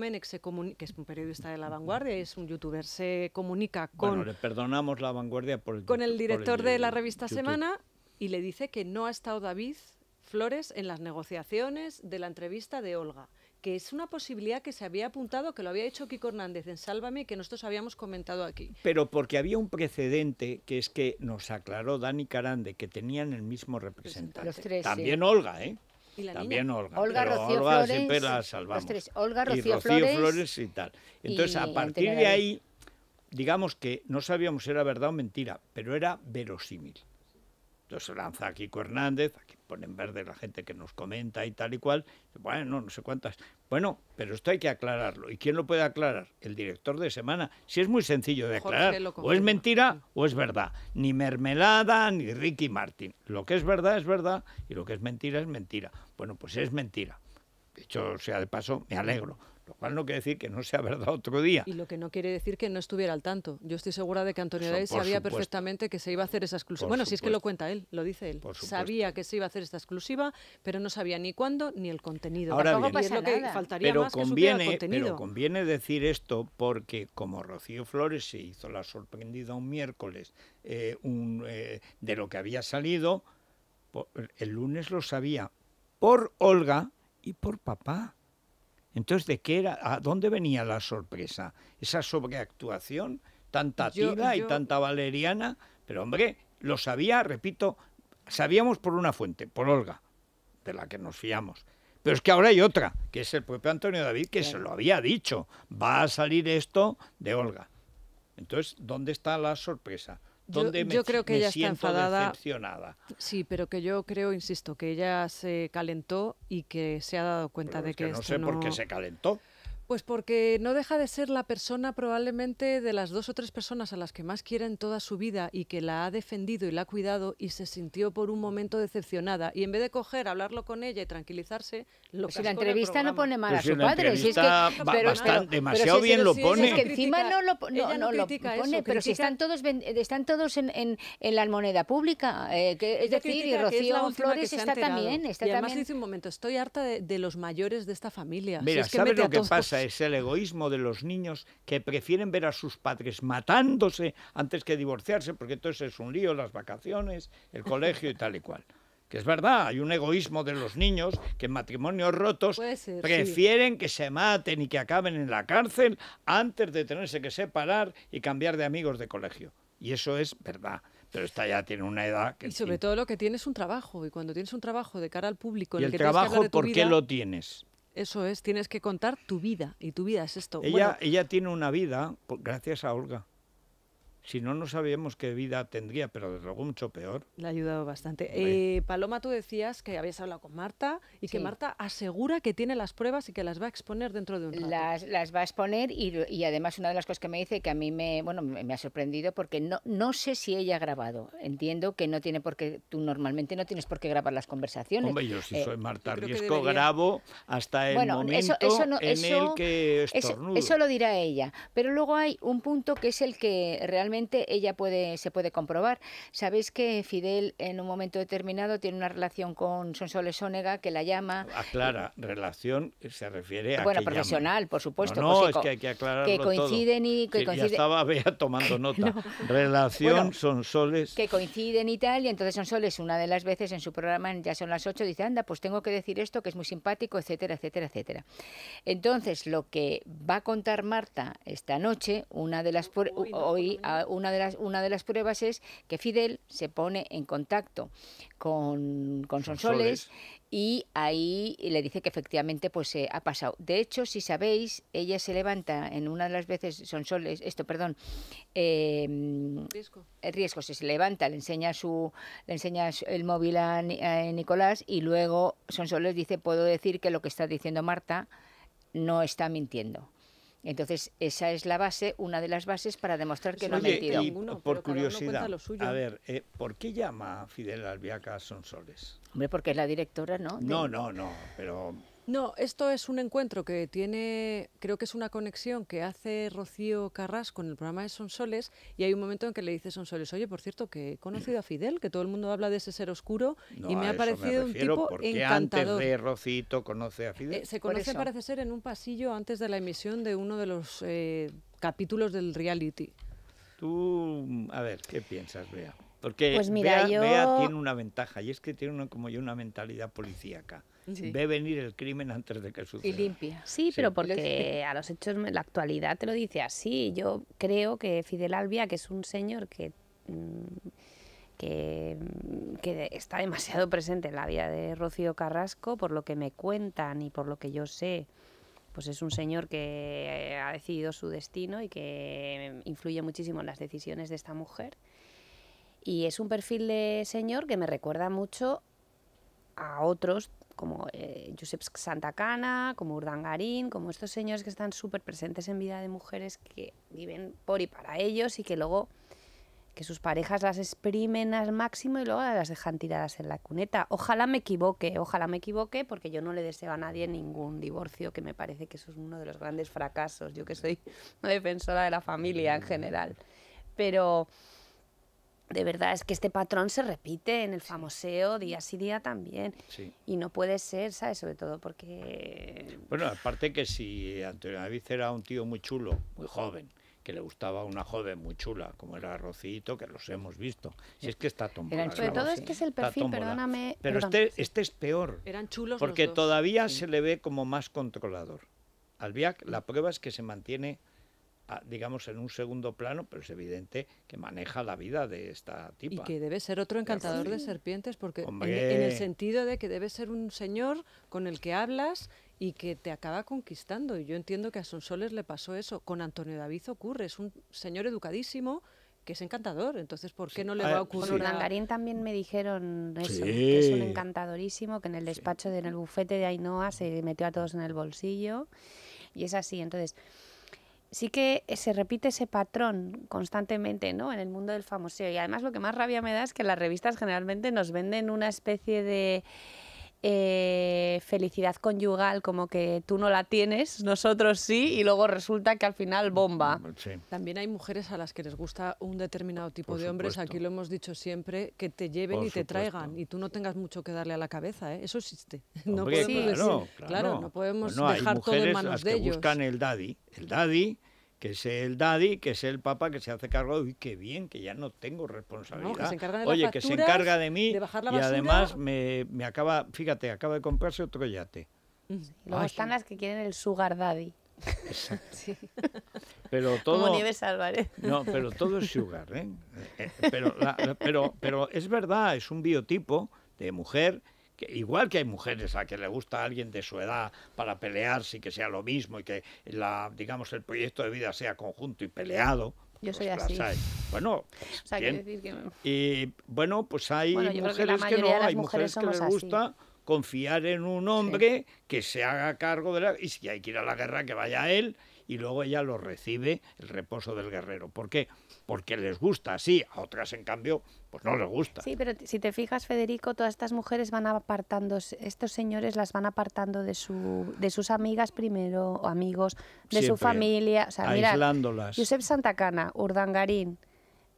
que es un periodista de La Vanguardia, es un youtuber, se comunica con... perdonamos La Vanguardia el, Con el director de la revista Semana y le dice que no ha estado David Flores en las negociaciones de la entrevista de Olga que es una posibilidad que se había apuntado, que lo había hecho Kiko Hernández en Sálvame, que nosotros habíamos comentado aquí. Pero porque había un precedente que es que nos aclaró Dani Carande que tenían el mismo representante. También Olga, ¿eh? también Olga. Olga, Rocío Olga Flores, siempre la salvamos. y Rocío Flores, y tal. Entonces, a partir de ahí, digamos que no sabíamos si era verdad o mentira, pero era verosímil. Entonces lanza aquí Kiko Hernández, aquí ponen verde la gente que nos comenta y tal y cual. Bueno, no sé cuántas. Bueno, pero esto hay que aclararlo. ¿Y quién lo puede aclarar? El director de semana. Si es muy sencillo de aclarar, o es mentira o es verdad. Ni mermelada ni Ricky Martin. Lo que es verdad es verdad y lo que es mentira es mentira. Bueno, pues es mentira. De hecho, sea de paso, me alegro lo cual no quiere decir que no sea verdad otro día. Y lo que no quiere decir que no estuviera al tanto. Yo estoy segura de que Antonio Day sabía perfectamente que se iba a hacer esa exclusiva. bueno, si es que lo cuenta él, lo dice él. Sabía que se iba a hacer esta exclusiva, pero no sabía ni cuándo ni el contenido. Ahora bien, lo que faltaría pero conviene, Pero conviene decir esto porque como Rocío Flores se hizo la sorprendida un miércoles eh, eh, de lo que había salido, el lunes lo sabía por Olga y por papá. Entonces, ¿de qué era? ¿A dónde venía la sorpresa? Esa sobreactuación, tanta tira y tanta valeriana. Pero hombre, lo sabía, repito, sabíamos por una fuente, por Olga, de la que nos fiamos. Pero es que ahora hay otra, que es el propio Antonio David, que se lo había dicho. Va a salir esto de Olga. Entonces, ¿dónde está la sorpresa? yo, creo que ella está enfadada, Sí, pero que yo creo, insisto, que ella se calentó y que se ha dado cuenta de que, no sé por qué se calentó. Pues porque no deja de ser la persona probablemente de las dos o tres personas a las que más quiere en toda su vida y que la ha defendido y la ha cuidado y se sintió por un momento decepcionada. Y en vez de coger, hablarlo con ella y tranquilizarse, lo pues Si la entrevista no pone mal a pues su padre, si es que pero, demasiado bien lo pone. Es que encima no lo, pone, pero si están todos están todos en, la moneda pública, eh, que, es decir, y Rocío Flores está también, está y además dice un momento, estoy harta de, los mayores de esta familia. Mira, es que ¿sabes lo que pasa? es el egoísmo de los niños que prefieren ver a sus padres matándose antes que divorciarse, porque entonces es un lío las vacaciones, el colegio y tal y cual. Que es verdad, hay un egoísmo de los niños que en matrimonios rotos prefieren que se maten y que acaben en la cárcel antes de tenerse que separar y cambiar de amigos de colegio. Y eso es verdad pero esta ya tiene una edad que y sobre todo lo que tienes un trabajo y cuando tienes un trabajo de cara al público en y el, trabajo por qué lo tienes eso es, tienes que contar tu vida y tu vida es esto. Ella, ella tiene una vida, pues, gracias a Olga si no, no sabíamos qué vida tendría, pero desde luego mucho peor. Le ha ayudado bastante. Eh, Paloma, tú decías que habías hablado con Marta y que Marta asegura que tiene las pruebas y que las va a exponer dentro de un rato. Las, va a exponer y, además una de las cosas que me dice que a mí me, bueno, me, ha sorprendido porque no, no sé si ella ha grabado. Entiendo que no tiene por qué, tú normalmente no tienes por qué grabar las conversaciones. Hombre, yo si eh, soy Marta Riesco grabo hasta el momento en el que eso lo dirá ella. Pero luego hay un punto que es el que realmente ella puede, se puede comprobar. Sabéis que Fidel en un momento determinado tiene una relación con Sonsoles Onega que la llama... Aclara, ah, relación eh, se refiere a... Bueno, profesional, por supuesto. No, pues es que hay que aclararlo Que coinciden y... estaba tomando nota. Relación Sonsoles... Que coinciden y tal, y entonces Sonsoles una de las veces en su programa, ya son las ocho, dice, anda, pues tengo que decir esto, que es muy simpático, etcétera, etcétera, etcétera. Entonces, lo que va a contar Marta esta noche, una de las... Hoy, una, de las, una de las pruebas es que Fidel se pone en contacto con, con Sonsoles, y ahí le dice que efectivamente pues se eh, ha pasado. De hecho, si sabéis, ella se levanta en una de las veces, Sonsoles, esto, perdón, em, El riesgo, se, se levanta, le enseña su, le enseña el móvil a Nicolás y luego Sonsoles dice, puedo decir que lo que está diciendo Marta no está mintiendo. Entonces, esa es la base, una de las bases para demostrar que no ha mentido. Ninguno, por curiosidad, a ver, eh, ¿por qué llama Fidel Albiaca Sonsoles? Hombre, porque es la directora, ¿no? No, no, no, pero no, esto es un encuentro que tiene, creo que es una conexión que hace Rocío Carras con el programa de Sonsoles y hay un momento en que le dice Sonsoles, oye, por cierto, que he conocido a Fidel, que todo el mundo habla de ese ser oscuro y me ha parecido un tipo porque encantador. antes de Rocito conoce a Fidel? Eh, se conoce, parece ser, en un pasillo antes de la emisión de uno de los eh, capítulos del reality. Tú, a ver, ¿qué piensas, Bea? Porque pues tiene una ventaja, y es que tiene como yo una mentalidad policíaca. Ve venir el crimen antes de que suceda. Y limpia. Sí, pero porque a los hechos, la actualidad te lo dice así. Yo creo que Fidel Albia, que es un señor que, mm, mm, que está demasiado presente en la vida de Rocío Carrasco, por lo que me cuentan y por lo que yo sé, pues es un señor que eh, ha decidido su destino y que mm, influye muchísimo en las decisiones de esta mujer y es un perfil de señor que me recuerda mucho a otros como eh, Josep Santacana, como Urdangarín, como estos señores que están súper presentes en vida de mujeres que viven por y para ellos y que luego que sus parejas las exprimen al máximo y luego las dejan tiradas en la cuneta. Ojalá me equivoque, ojalá me equivoque, porque yo no le deseo a nadie ningún divorcio, que me parece que eso es uno de los grandes fracasos. Yo que soy una defensora de la familia en general. Pero de verdad, es que este patrón se repite en el famoseo día sí día también. Y no puede ser, ¿sabes? Sobre todo porque... Bueno, aparte que si Antonio David era un tío muy chulo, muy joven, que le gustaba una joven muy chula, como era Rocito, que los hemos visto. Si es que está Sobre todo es que es el perfil, perdóname. Pero este, este, es peor. Eran chulos Porque todavía se le ve como más controlador. Albiac, la prueba es que se mantiene digamos, en un segundo plano, pero es evidente que maneja la vida de esta tipa. Y que debe ser otro encantador de, serpientes, porque en, el sentido de que debe ser un señor con el que hablas y que te acaba conquistando. Y yo entiendo que a Sonsoles le pasó eso. Con Antonio David ocurre, es un señor educadísimo, que es encantador. Entonces, ¿por qué no le va a ocurrir? Con Urdangarín también me dijeron eso, que es un encantadorísimo, que en el despacho, de, en el bufete de Ainhoa, se metió a todos en el bolsillo. Y es así. Entonces, sí que se repite ese patrón constantemente ¿no? en el mundo del famoseo. Y además lo que más rabia me da es que las revistas generalmente nos venden una especie de eh, felicidad conyugal, como que tú no la tienes, nosotros sí, y luego resulta que al final bomba. Mm, mm, También hay mujeres a las que les gusta un determinado tipo de hombres, aquí lo hemos dicho siempre, que te lleven y te traigan, y tú no tengas mucho que darle a la cabeza, ¿eh? eso existe. no podemos, claro, no podemos dejar todo en manos de ellos. Buscan el daddy, el daddy que es el daddy, que es el papá que se hace cargo, uy, qué bien, que ya no tengo responsabilidad. Oye, que se encarga de mí y además me, acaba, fíjate, acaba de comprarse otro yate. Mm, sí, están las que quieren el sugar daddy. Exacto. Pero todo, Como No, pero todo es sugar, ¿eh? eh, eh pero, pero, pero es verdad, es un biotipo de mujer igual que hay mujeres a que le gusta a alguien de su edad para pelearse y que sea lo mismo y que la, digamos, el proyecto de vida sea conjunto y peleado, yo pues soy así. Bueno, que... y bueno, pues hay mujeres que, no, hay mujeres, que les gusta confiar en un hombre que se haga cargo de la y si hay que ir a la guerra que vaya él y luego ella lo recibe el reposo del guerrero. porque qué? porque les gusta así, a otras en cambio, pues no les gusta. Sí, pero si te fijas, Federico, todas estas mujeres van apartando, estos señores las van apartando de, su, de sus amigas primero, o amigos, de su familia, o sea, aislándolas. Josep Santacana, Urdangarín,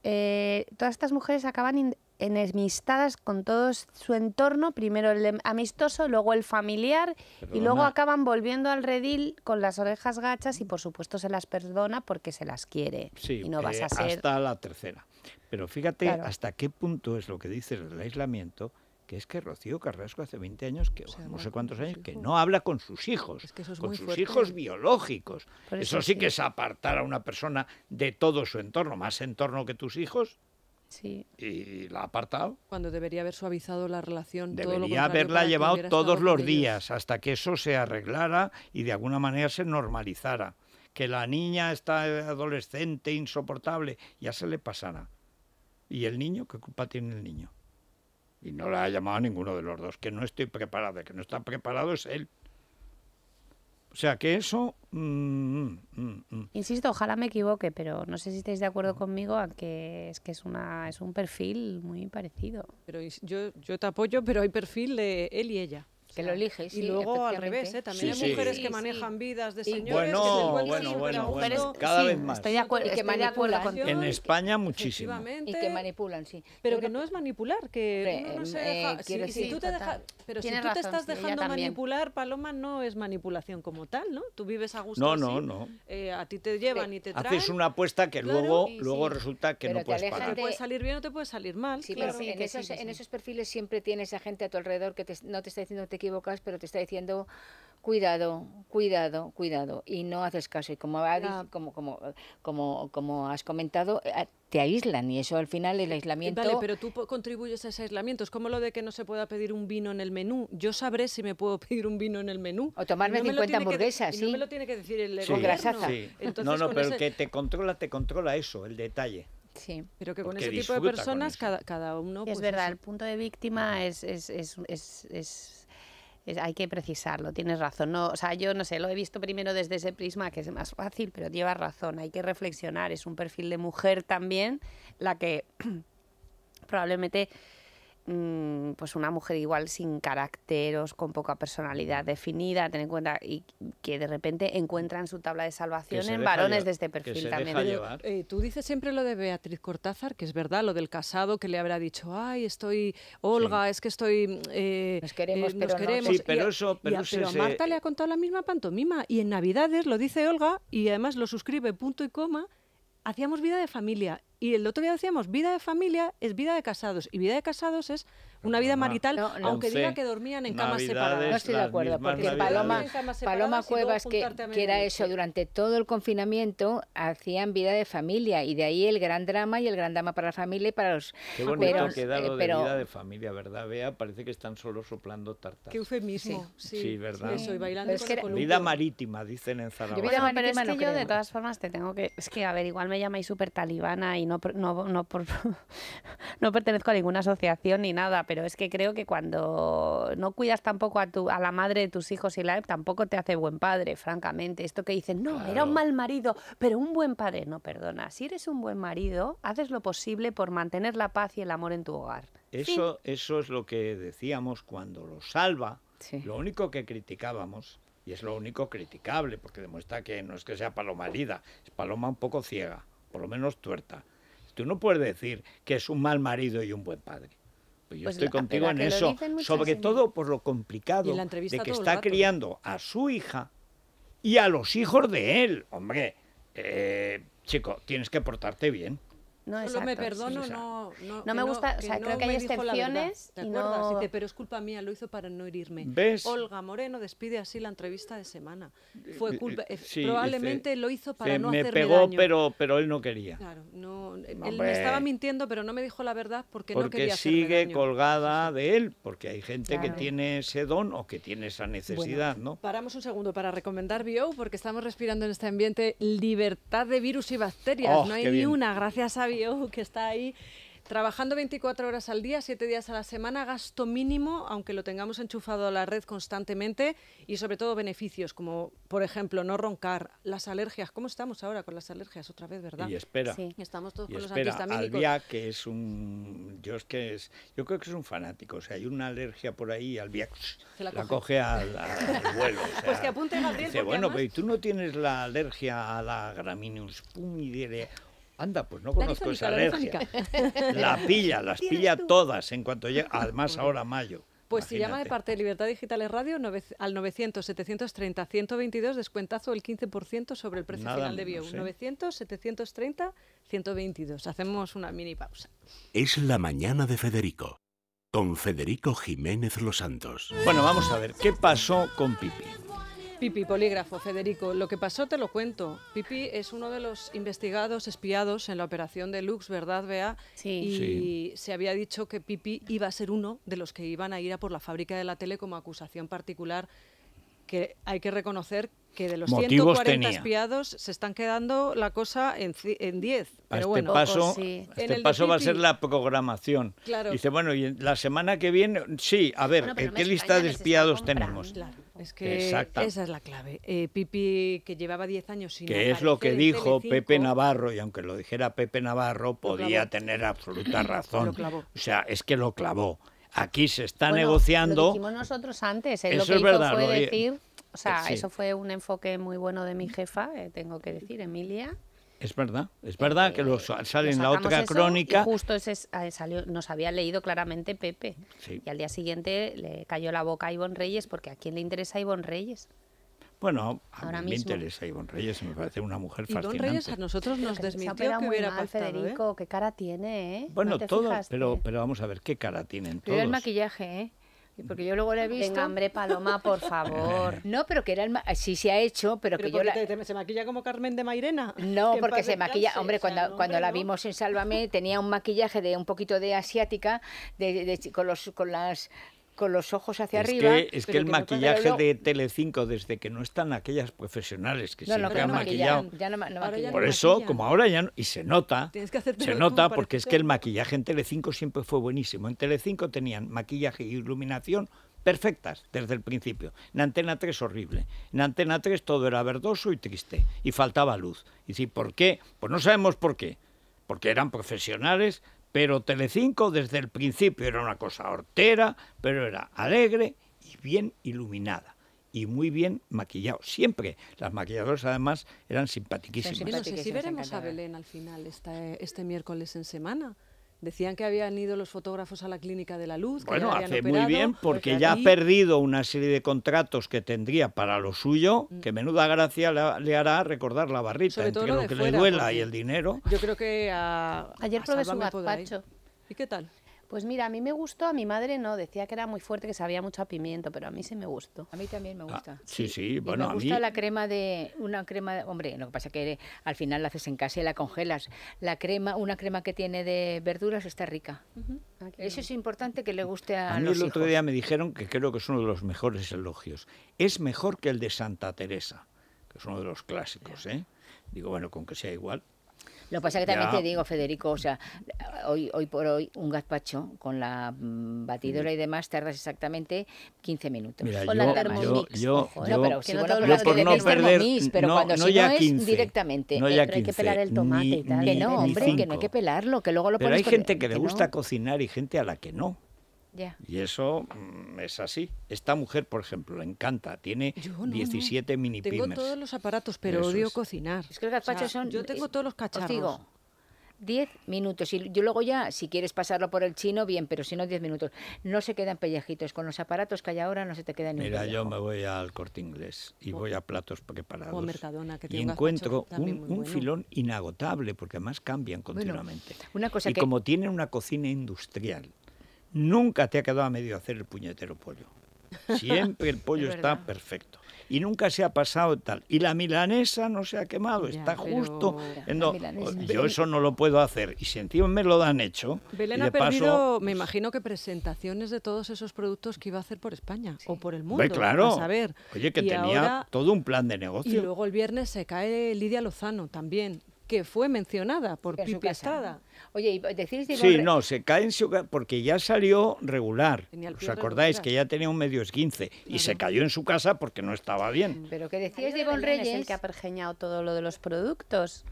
eh, todas estas mujeres acaban enemistadas con todo su entorno, primero el em, amistoso, luego el familiar y luego acaban volviendo al redil con las orejas gachas y por supuesto se las perdona porque se las quiere y no vas eh, a ser hasta la tercera. Pero fíjate hasta qué punto es lo que dices del aislamiento que es que Rocío Carrasco hace 20 años, que no sé cuántos años, que no habla con sus hijos, con sus hijos biológicos. eso, sí que es apartar a una persona de todo su entorno, más entorno que tus hijos, y la ha apartado. Cuando debería haber suavizado la relación. Debería haberla llevado todos los días hasta que eso se arreglara y de alguna manera se normalizara. Que la niña está eh, adolescente, insoportable, ya se le pasará. ¿Y el niño? ¿Qué culpa tiene el niño? Y no la ha llamado a ninguno de los dos. Que no estoy preparada, que no está preparado es él. O sea, que eso... Mm, mm, mm, Insisto, ojalá me equivoque, pero no sé si estáis de acuerdo conmigo a que es que es, una, es un perfil muy parecido. Pero yo, yo te apoyo, pero hay perfil de él y ella. Que lo eliges, Y luego al revés, ¿eh? también hay mujeres que manejan vidas de señores. bueno, bueno, cada vez más. En España muchísimo. Y que manipulan, sí. Pero que no es manipular, que se eh, deja... Si, tú te Pero si tú te estás dejando manipular, Paloma, no es manipulación como tal, ¿no? Tú vives a gusto No, no, no. Eh, a ti te llevan y te traen. Haces una apuesta que luego luego resulta que no puedes pagar. Te puede salir bien o te puede salir mal. pero en esos perfiles siempre tienes a gente a tu alrededor que no te está diciendo te equivocas, pero te está diciendo cuidado, cuidado, cuidado y no haces caso y como como, como como has comentado eh, ah, te aíslan y eso al final el aislamiento Vale, pero tú contribuyes a ese aislamiento, es como lo de que no se pueda pedir un vino en el menú. Yo sabré si me puedo pedir un vino en el menú. O tomarme no 50 hamburguesas, sí. Y no me lo tiene que decir el sí. no, no, pero que te controla te controla eso, el detalle. Sí. Pero que con ese tipo de personas cada, cada uno... Es pues, verdad, el punto de víctima es, es hay que precisarlo, tienes razón. No, o sea, yo no sé, lo he visto primero desde ese prisma que es más fácil, pero llevas razón, hay que reflexionar. Es un perfil de mujer también la que probablemente Mm, pues una mujer igual sin caracteros, con poca personalidad definida, ten en cuenta y que de repente encuentra en su tabla de salvación en varones de este perfil también. Eh, tú dices siempre lo de Beatriz Cortázar, que es verdad, lo del casado que le habrá dicho, ay, estoy Olga, es que estoy eh, nos queremos, nos queremos. pero eso, pero, Marta eh, le ha contado la misma pantomima y en Navidades lo dice Olga y además lo suscribe punto y coma. Hacíamos vida de familia y el otro día decíamos, vida de familia es vida de casados. Y vida de casados es una vida marital, aunque diga que dormían en camas separadas. No estoy de acuerdo, porque Paloma, Paloma Cuevas, que, era eso durante todo el confinamiento, hacían vida de familia y de ahí el gran drama y el gran drama para la familia y para los... Qué bonito eh, pero, queda de vida de familia, ¿verdad, vea Parece que están solo soplando tartas. Qué eufemismo. Sí, sí, ¿verdad? Vida marítima, dicen en Zaragoza. Vida marítima yo, de todas formas, te tengo que... Es que, a ver, igual me llamáis súper talibana y no, no, no, por, no pertenezco a ninguna asociación ni nada, pero pero es que creo que cuando no cuidas tampoco a, tu, a la madre de tus hijos y la tampoco te hace buen padre, francamente. Esto que dicen, no, era un mal marido, pero un buen padre, no, perdona. Si eres un buen marido, haces lo posible por mantener la paz y el amor en tu hogar. Eso, eso es lo que decíamos cuando lo salva. Lo único que criticábamos, y es lo único criticable, porque demuestra que no es que sea paloma lida, es paloma un poco ciega, por lo menos tuerta. Tú no puedes decir que es un mal marido y un buen padre. Pues yo pues estoy contigo en eso, sobre todo por lo complicado de que está criando a su hija y a los hijos de él. Hombre, eh, chico, tienes que portarte bien. Solo me perdono, no, me gusta, creo que hay excepciones. pero es culpa mía, lo hizo para no herirme. Olga Moreno despide así la entrevista de semana. Fue eh, eh, culpa, eh, probablemente lo hizo para no hacerme daño. Me pegó, pero, pero él no quería. él me estaba mintiendo, pero no me dijo la verdad porque, no quería sigue colgada de él, porque hay gente que tiene ese don o que tiene esa necesidad, ¿no? Paramos un segundo para recomendar Bio, porque estamos respirando en este ambiente libertad de virus y bacterias. Oh, no hay ni una, gracias a que está ahí trabajando 24 horas al día, 7 días a la semana, gasto mínimo, aunque lo tengamos enchufado a la red constantemente, y sobre todo beneficios, como por ejemplo no roncar, las alergias. ¿Cómo estamos ahora con las alergias otra vez, verdad? Y espera. Sí. Estamos todos con los antihistamínicos. Albia, que es un. Yo, es que es, yo creo que es un fanático. O sea, hay una alergia por ahí, al la, la, coge, al, vuelo. pues que apunte Gabriel. Dice, bueno, pero tú no tienes la alergia a la Graminius pumidere anda, pues no conozco esa alergia. La pilla, las pilla todas en cuanto llega, además pues ahora mayo. Pues si llama de parte de Libertad Digital Radio al 900-730-122, descuentazo el 15% sobre el precio final de Bio. 900-730-122. ¿eh? Hacemos una mini pausa. Es la mañana de Federico, con Federico Jiménez Los Santos. Bueno, vamos a ver, ¿qué pasó con Pipi? Pipi, polígrafo, Federico. Lo que pasó te lo cuento. Pipi es uno de los investigados espiados en la operación de Lux, ¿verdad, Bea? Sí. Y se había dicho que Pipi iba a ser uno de los que iban a ir a por la fábrica de la tele como acusación particular, que hay que reconocer que de los 140 espiados se están quedando la cosa en, en 10. Pero este bueno, paso, oh, este paso va a ser la programación. Claro. Dice, bueno, y la semana que viene, sí, a ver, ¿qué lista de espiados tenemos? Es que esa es la clave. Eh, Pipi, que llevaba 10 años sin... Que es lo que dijo Pepe Navarro, y aunque lo dijera Pepe Navarro, podía tener absoluta razón. o sea, es que lo clavó. Aquí se está negociando... Lo dijimos nosotros antes, ¿eh? eso que es verdad, fue decir... O sea, eso fue un enfoque muy bueno de mi jefa, eh, tengo que decir, Emilia es verdad, es verdad que lo eh, sale en la otra crónica. justo ah, nos había leído claramente Pepe. Y al día siguiente le cayó la boca a Ivonne Reyes, porque ¿a quién le interesa Ivonne Reyes? Bueno, a mí me interesa Ivonne Reyes, me parece una mujer fascinante. Ivonne Reyes a nosotros nos desmintió que hubiera mal, ¿eh? Federico, qué cara tiene, ¿eh? Bueno, todo, pero, pero vamos a ver qué cara tienen todos. Pero el maquillaje, ¿eh? porque yo luego la he visto. Tenga hambre, Paloma, por favor. no, pero que era el sí se ha hecho, pero, que yo la... se maquilla como Carmen de Mairena. No, porque se maquilla, hombre, cuando, cuando la vimos en Sálvame tenía un maquillaje de un poquito de asiática, de con los con las con los ojos hacia arriba. es que el maquillaje de de Telecinco, desde que no están aquellas profesionales que siempre han maquillado. por eso, como ahora ya no, y se nota, se nota porque es que el maquillaje en Telecinco siempre fue buenísimo. En Telecinco tenían maquillaje y iluminación perfectas desde el principio. En Antena 3 horrible. En Antena 3 todo era verdoso y triste y faltaba luz. Y si ¿por qué? Pues no sabemos por qué. Porque eran profesionales pero Telecinco desde el principio era una cosa hortera, pero era alegre y bien iluminada y muy bien maquillado, siempre. Las maquilladoras además eran simpaticísimas. Sí, si veremos a Belén al final este, este miércoles en semana. Decían que habían ido los fotógrafos a la Clínica de la Luz. bueno, hace muy bien porque ya ha perdido una serie de contratos que tendría para lo suyo, mm. que menuda gracia le hará recordar la barrita, que lo, que le duela y el dinero. Yo creo que ayer probé su gazpacho. ¿Y qué tal? Pues mira, a mí me gustó, a mi madre no, decía que era muy fuerte, que sabía mucho a pimiento, pero a mí sí me gustó. A mí también me ah, gusta. sí, sí, bueno, me gusta la crema de una crema, de, hombre, lo que pasa es que al final la haces en casa y la congelas. La crema, una crema que tiene de verduras está rica. Ah, Eso es importante que le guste a, a mí el otro día me dijeron que creo que es uno de los mejores elogios. Es mejor que el de Santa Teresa, que es uno de los clásicos, ¿eh? Digo, bueno, con que sea igual. Lo que pasa es que también te digo, Federico, o sea, hoy, hoy por hoy un gazpacho con la mm, batidora y demás tardas exactamente 15 minutos. Mira, con yo, la Thermomix. Yo, yo, ¿eh? pero si por no perder, pero no, cuando no ya 15, es directamente, no eh, hay que pelar el tomate y tal. que no, hombre, que no hay que pelarlo, que luego lo pero hay gente que le gusta cocinar y gente a la que no. Y eso mm, es así. Esta mujer, por ejemplo, le encanta. Tiene 17 17 no. mini Tengo todos los aparatos, pero odio cocinar. que los son... Yo tengo todos los cacharros. digo, 10 minutos. Y yo luego ya, si quieres pasarlo por el chino, bien, pero si no, 10 minutos. No se quedan pellejitos. Con los aparatos que hay ahora no se te quedan ni Mira, yo me voy al corte inglés y oh. voy a platos preparados. Oh, Mercadona, y encuentro un, filón inagotable, porque además cambian continuamente. y como tienen una cocina industrial nunca te ha quedado a medio hacer el puñetero pollo. Siempre el pollo está perfecto. Y nunca se ha pasado tal. Y la milanesa no se ha quemado, está justo. yo eso no lo puedo hacer. Y si encima me lo han hecho. Belén ha perdido, me imagino que presentaciones de todos esos productos que iba a hacer por España o por el mundo. claro. saber. Oye, que tenía todo un plan de negocio. Y luego el viernes se cae Lidia Lozano también que fue mencionada por Pipi Oye, y decís... De sí, no, se cae en su casa porque ya salió regular. ¿Os acordáis que ya tenía un medio esguince? Y se cayó en su casa porque no estaba bien. Mm, pero que decís de Ivonne Reyes... Es el que ha pergeñado todo lo de los productos.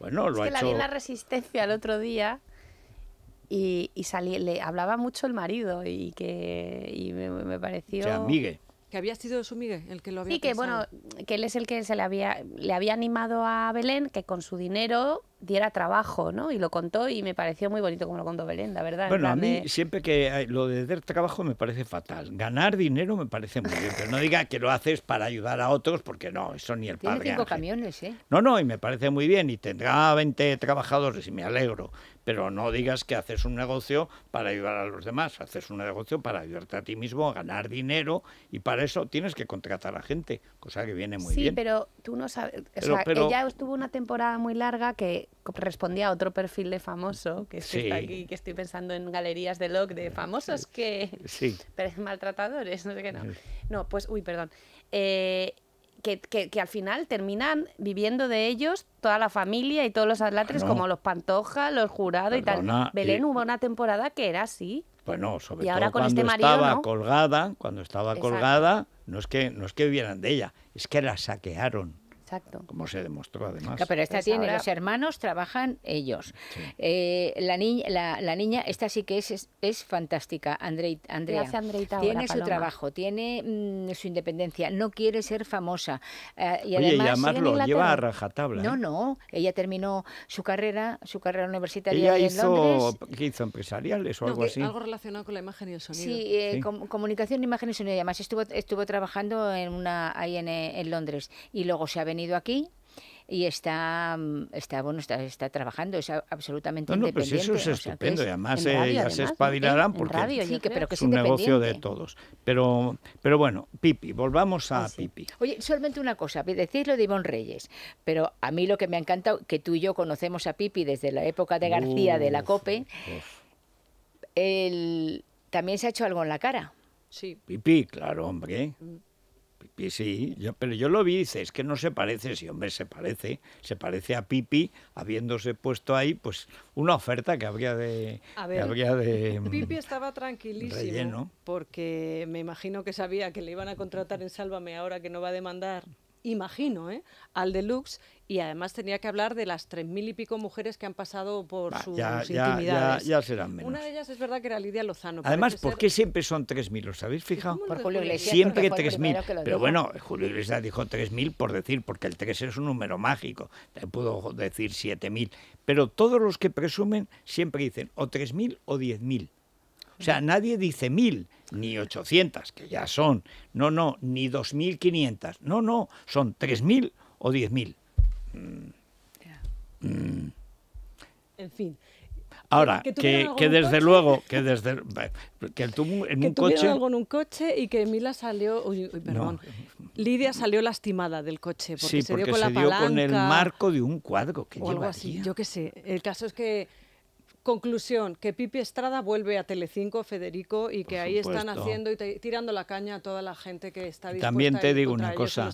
Bueno, lo ha que la vi en la Resistencia el otro día y, y le hablaba mucho el marido y que y me, pareció... O sea, que había sido su Miguel el que lo había Sí, que bueno, que él es el que se le había, le había animado a Belén que con su dinero diera trabajo, ¿no? Y lo contó y me pareció muy bonito como lo contó Belén, verdad. Bueno, a mí siempre que eh, lo de dar trabajo me parece fatal. Ganar dinero me parece muy bien, pero no diga que lo haces para ayudar a otros, porque no, eso ni el padre. Tiene cinco camiones, ¿eh? No, no, y me parece muy bien, y tendrá 20 trabajadores y me alegro, pero no digas que haces un negocio para ayudar a los demás, haces un negocio para ayudarte a ti mismo, a ganar dinero, y para eso tienes que contratar a gente, cosa que viene muy bien. Sí, pero tú no sabes, o sea, ella estuvo una temporada muy larga que respondía a otro perfil de famoso, que, estoy pensando en galerías de log de famosos que... Sí. maltratadores, no sé qué, no. pues, uy, perdón. Eh, que, al final terminan viviendo de ellos toda la familia y todos los atlatres, como los Pantoja, los jurados y tal. Belén hubo una temporada que era así. Bueno, sobre y ahora todo cuando este estaba colgada, cuando estaba colgada, no es que no es que vivieran de ella, es que la saquearon. Exacto. Como se demostró además. pero esta pues tiene, los hermanos trabajan ellos. Eh, la, niña, la, niña, esta sí que es, es, fantástica, Andrea. tiene su trabajo, tiene mm, su independencia, no quiere ser famosa. Eh, y Oye, además, lo lleva a rajatabla. No, ¿eh? no, ella terminó su carrera, su carrera universitaria ella en hizo, Londres. hizo empresariales o algo así? Algo relacionado con la imagen y el sonido. Sí, comunicación, imagen y sonido. además estuvo, estuvo trabajando en una, ahí en, en Londres y luego se ha venido venido aquí y está mm, está bueno está, está trabajando es absolutamente independiente pues eso es estupendo además se espabilarán ¿eh? porque es un negocio de todos pero pero bueno Pipi volvamos a ah, Pipi oye solamente una cosa decirlo lo de Ivonne Reyes pero a mí lo que me ha encantado que tú y yo conocemos a Pipi desde la época de García de la COPE también se ha hecho algo en la cara sí Pipi claro hombre mm sí, pero yo lo vi dice, es que no se parece, si hombre, se parece, se parece a Pipi, habiéndose puesto ahí, pues, una oferta que habría de... habría de Pipi mm, estaba tranquilísimo, porque me imagino que sabía que le iban a contratar en Sálvame ahora que no va a demandar, imagino, ¿eh? al deluxe y además tenía que hablar de las tres mil y pico mujeres que han pasado por sus intimidades. Ya, serán menos. Una de ellas es verdad que era Lidia Lozano. Además, ¿por qué siempre son tres mil? ¿Os habéis fijado? Siempre tres mil. Pero bueno, Julio Iglesias dijo tres mil por decir, porque el tres es un número mágico. puedo decir siete mil. Pero todos los que presumen siempre dicen o tres mil o diez mil. O sea, nadie dice mil ni 800, que ya son, no, no, ni 2.500, no, no, son 3.000 o 10.000. Mm. En fin. Ahora, que, que, desde luego, que desde que el tuvo en un coche. algo en un coche y que Mila salió, uy, perdón, Lidia salió lastimada del coche porque, sí, porque se dio, con, se dio con el marco de un cuadro que o algo así, yo qué sé. El caso es que Conclusión, que Pipi Estrada vuelve a Telecinco, Federico, y que ahí están haciendo y tirando la caña a toda la gente que está dispuesta También te digo una cosa,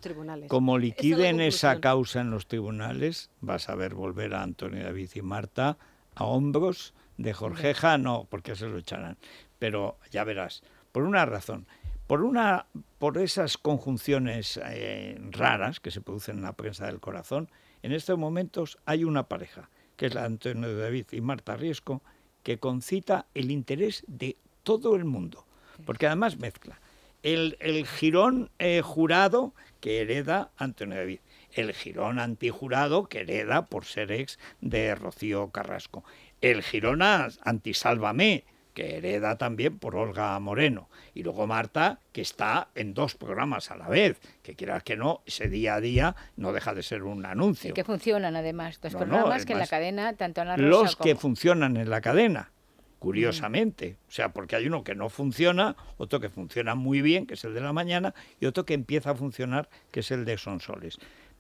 como liquiden esa, causa en los tribunales, vas a ver volver a Antonio David y Marta a hombros de Jorgeja, no, porque se lo echarán, pero ya verás, por una razón, por una por esas conjunciones eh, raras que se producen en la prensa del corazón, en estos momentos hay una pareja que es la de Antonio David y Marta Riesco, que concita el interés de todo el mundo, porque además mezcla el, el girón eh, jurado que hereda Antonio David, el girón antijurado que hereda por ser ex de Rocío Carrasco, el girón antisálvame que hereda también por Olga Moreno. Y luego Marta, que está en dos programas a la vez, que quieras que no, ese día a día no deja de ser un anuncio. Y que funcionan además, dos programas que en la cadena, tanto en la Rosa Los que funcionan en la cadena, curiosamente. Mm. O sea, porque hay uno que no funciona, otro que funciona muy bien, que es el de la mañana, y otro que empieza a funcionar, que es el de Sonsoles.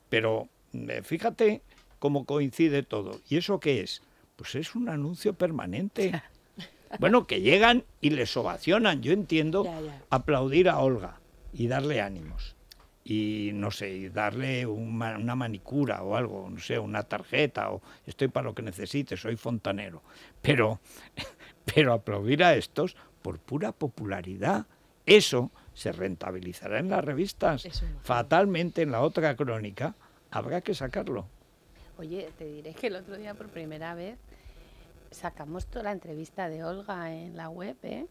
Pero mm, eh, fíjate cómo coincide todo. ¿Y eso qué es? Pues es un anuncio permanente. Bueno, que llegan y les ovacionan. Yo entiendo aplaudir a Olga y darle ánimos. Y no sé, darle una, manicura o algo, no sé, una tarjeta o estoy para lo que necesite, soy fontanero. Pero, pero aplaudir a estos por pura popularidad, eso se rentabilizará en las revistas. Fatalmente en la otra crónica habrá que sacarlo. Oye, te diré que el otro día por primera vez sacamos toda la entrevista de Olga en la web, ¿eh?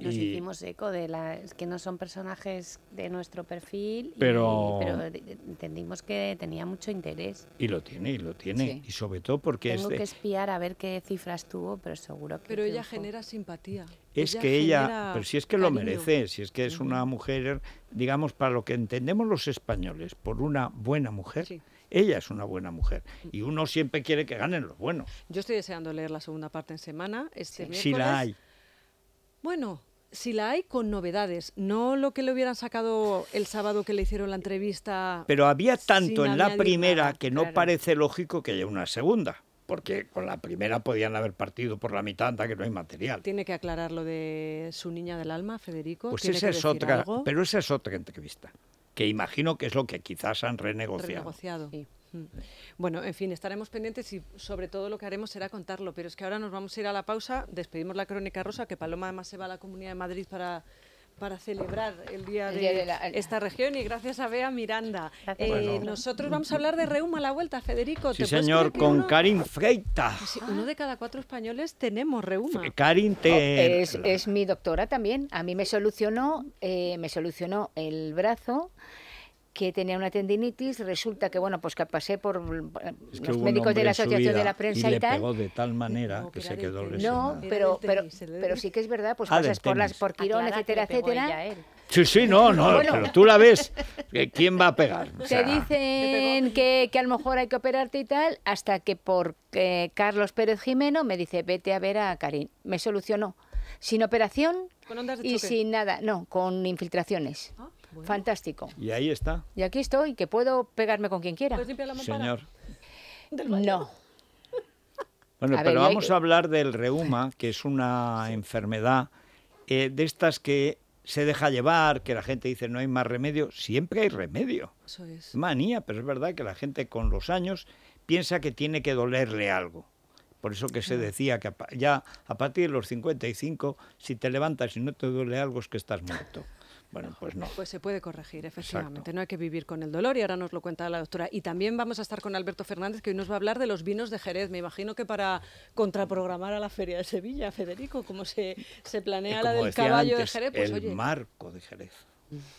Nos hicimos eco de las que no son personajes de nuestro perfil, pero... entendimos que tenía mucho interés. Y lo tiene, y lo tiene. Y sobre todo porque... es de... que espiar a ver qué cifras tuvo, pero seguro que... Pero ella genera simpatía. Es que ella, pero si es que lo merece, si es que es una mujer, digamos, para lo que entendemos los españoles, por una buena mujer, sí. Ella es una buena mujer y uno siempre quiere que ganen los buenos. Yo estoy deseando leer la segunda parte en semana. Este Si la hay. Bueno, si la hay con novedades, no lo que le hubieran sacado el sábado que le hicieron la entrevista. Pero había tanto en la primera que no parece lógico que haya una segunda, porque con la primera podían haber partido por la mitad, anda que no hay material. Tiene que aclarar lo de su niña del alma, Federico. Pues es otra, pero esa es otra entrevista que imagino que es lo que quizás han renegociado. Mm. Bueno, en fin, estaremos pendientes y sobre todo lo que haremos será contarlo, pero es que ahora nos vamos a ir a la pausa, despedimos la crónica rosa, que Paloma además se va a la Comunidad de Madrid para para celebrar el Día de, esta región y gracias a Bea Miranda. Eh, nosotros vamos a hablar de Reuma a la vuelta, Federico. Sí, señor, con uno... Karin Freita. Uno de cada cuatro españoles tenemos Reuma. Karin te... Oh, es, mi doctora también. A mí me solucionó, eh, me solucionó el brazo que tenía una tendinitis, resulta que, bueno, pues que pasé por eh, los médicos de la Asociación de la Prensa y, tal. Pegó de tal manera que se quedó lesionado. No, pero, pero, sí que es verdad, pues ah, pasas por las por Quirón, ah, etcétera, etcétera. Sí, sí, no, no, pero tú la ves. ¿Quién va a pegar? Te dicen que, que, a lo mejor hay que operarte y tal, hasta que por eh, Carlos Pérez Jimeno me dice, vete a ver a Karin. Me solucionó. Sin operación y sin nada. No, con infiltraciones. Ah. Fantástico. Y ahí está. Y aquí estoy, que puedo pegarme con quien quiera. Señor. no. Bueno, pero vamos a hablar del reuma, que es una enfermedad eh, de estas que se deja llevar, que la gente dice no hay más remedio. Siempre hay remedio. Eso es. Manía, pero es verdad que la gente con los años piensa que tiene que dolerle algo. Por eso que se mm. decía que ya a partir de los 55, si te levantas y no te duele algo es que estás muerto. Bueno, pues no. Pues se puede corregir, efectivamente. No hay que vivir con el dolor y ahora nos lo cuenta la doctora. Y también vamos a estar con Alberto Fernández, que hoy nos va a hablar de los vinos de Jerez. Me imagino que para contraprogramar a la Feria de Sevilla, Federico, como se, planea eh, la del caballo de Jerez. Pues, el marco de Jerez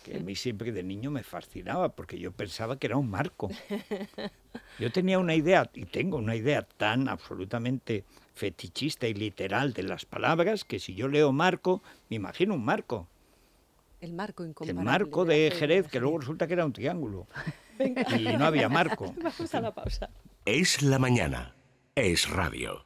que a mí siempre de niño me fascinaba porque yo pensaba que era un marco. Yo tenía una idea, y tengo una idea tan absolutamente fetichista y literal de las palabras, que si yo leo marco, me imagino un marco. El marco incomparable. El marco de Jerez, que luego resulta que era un triángulo. Y no había marco. Vamos a la pausa. Es la mañana. Es radio.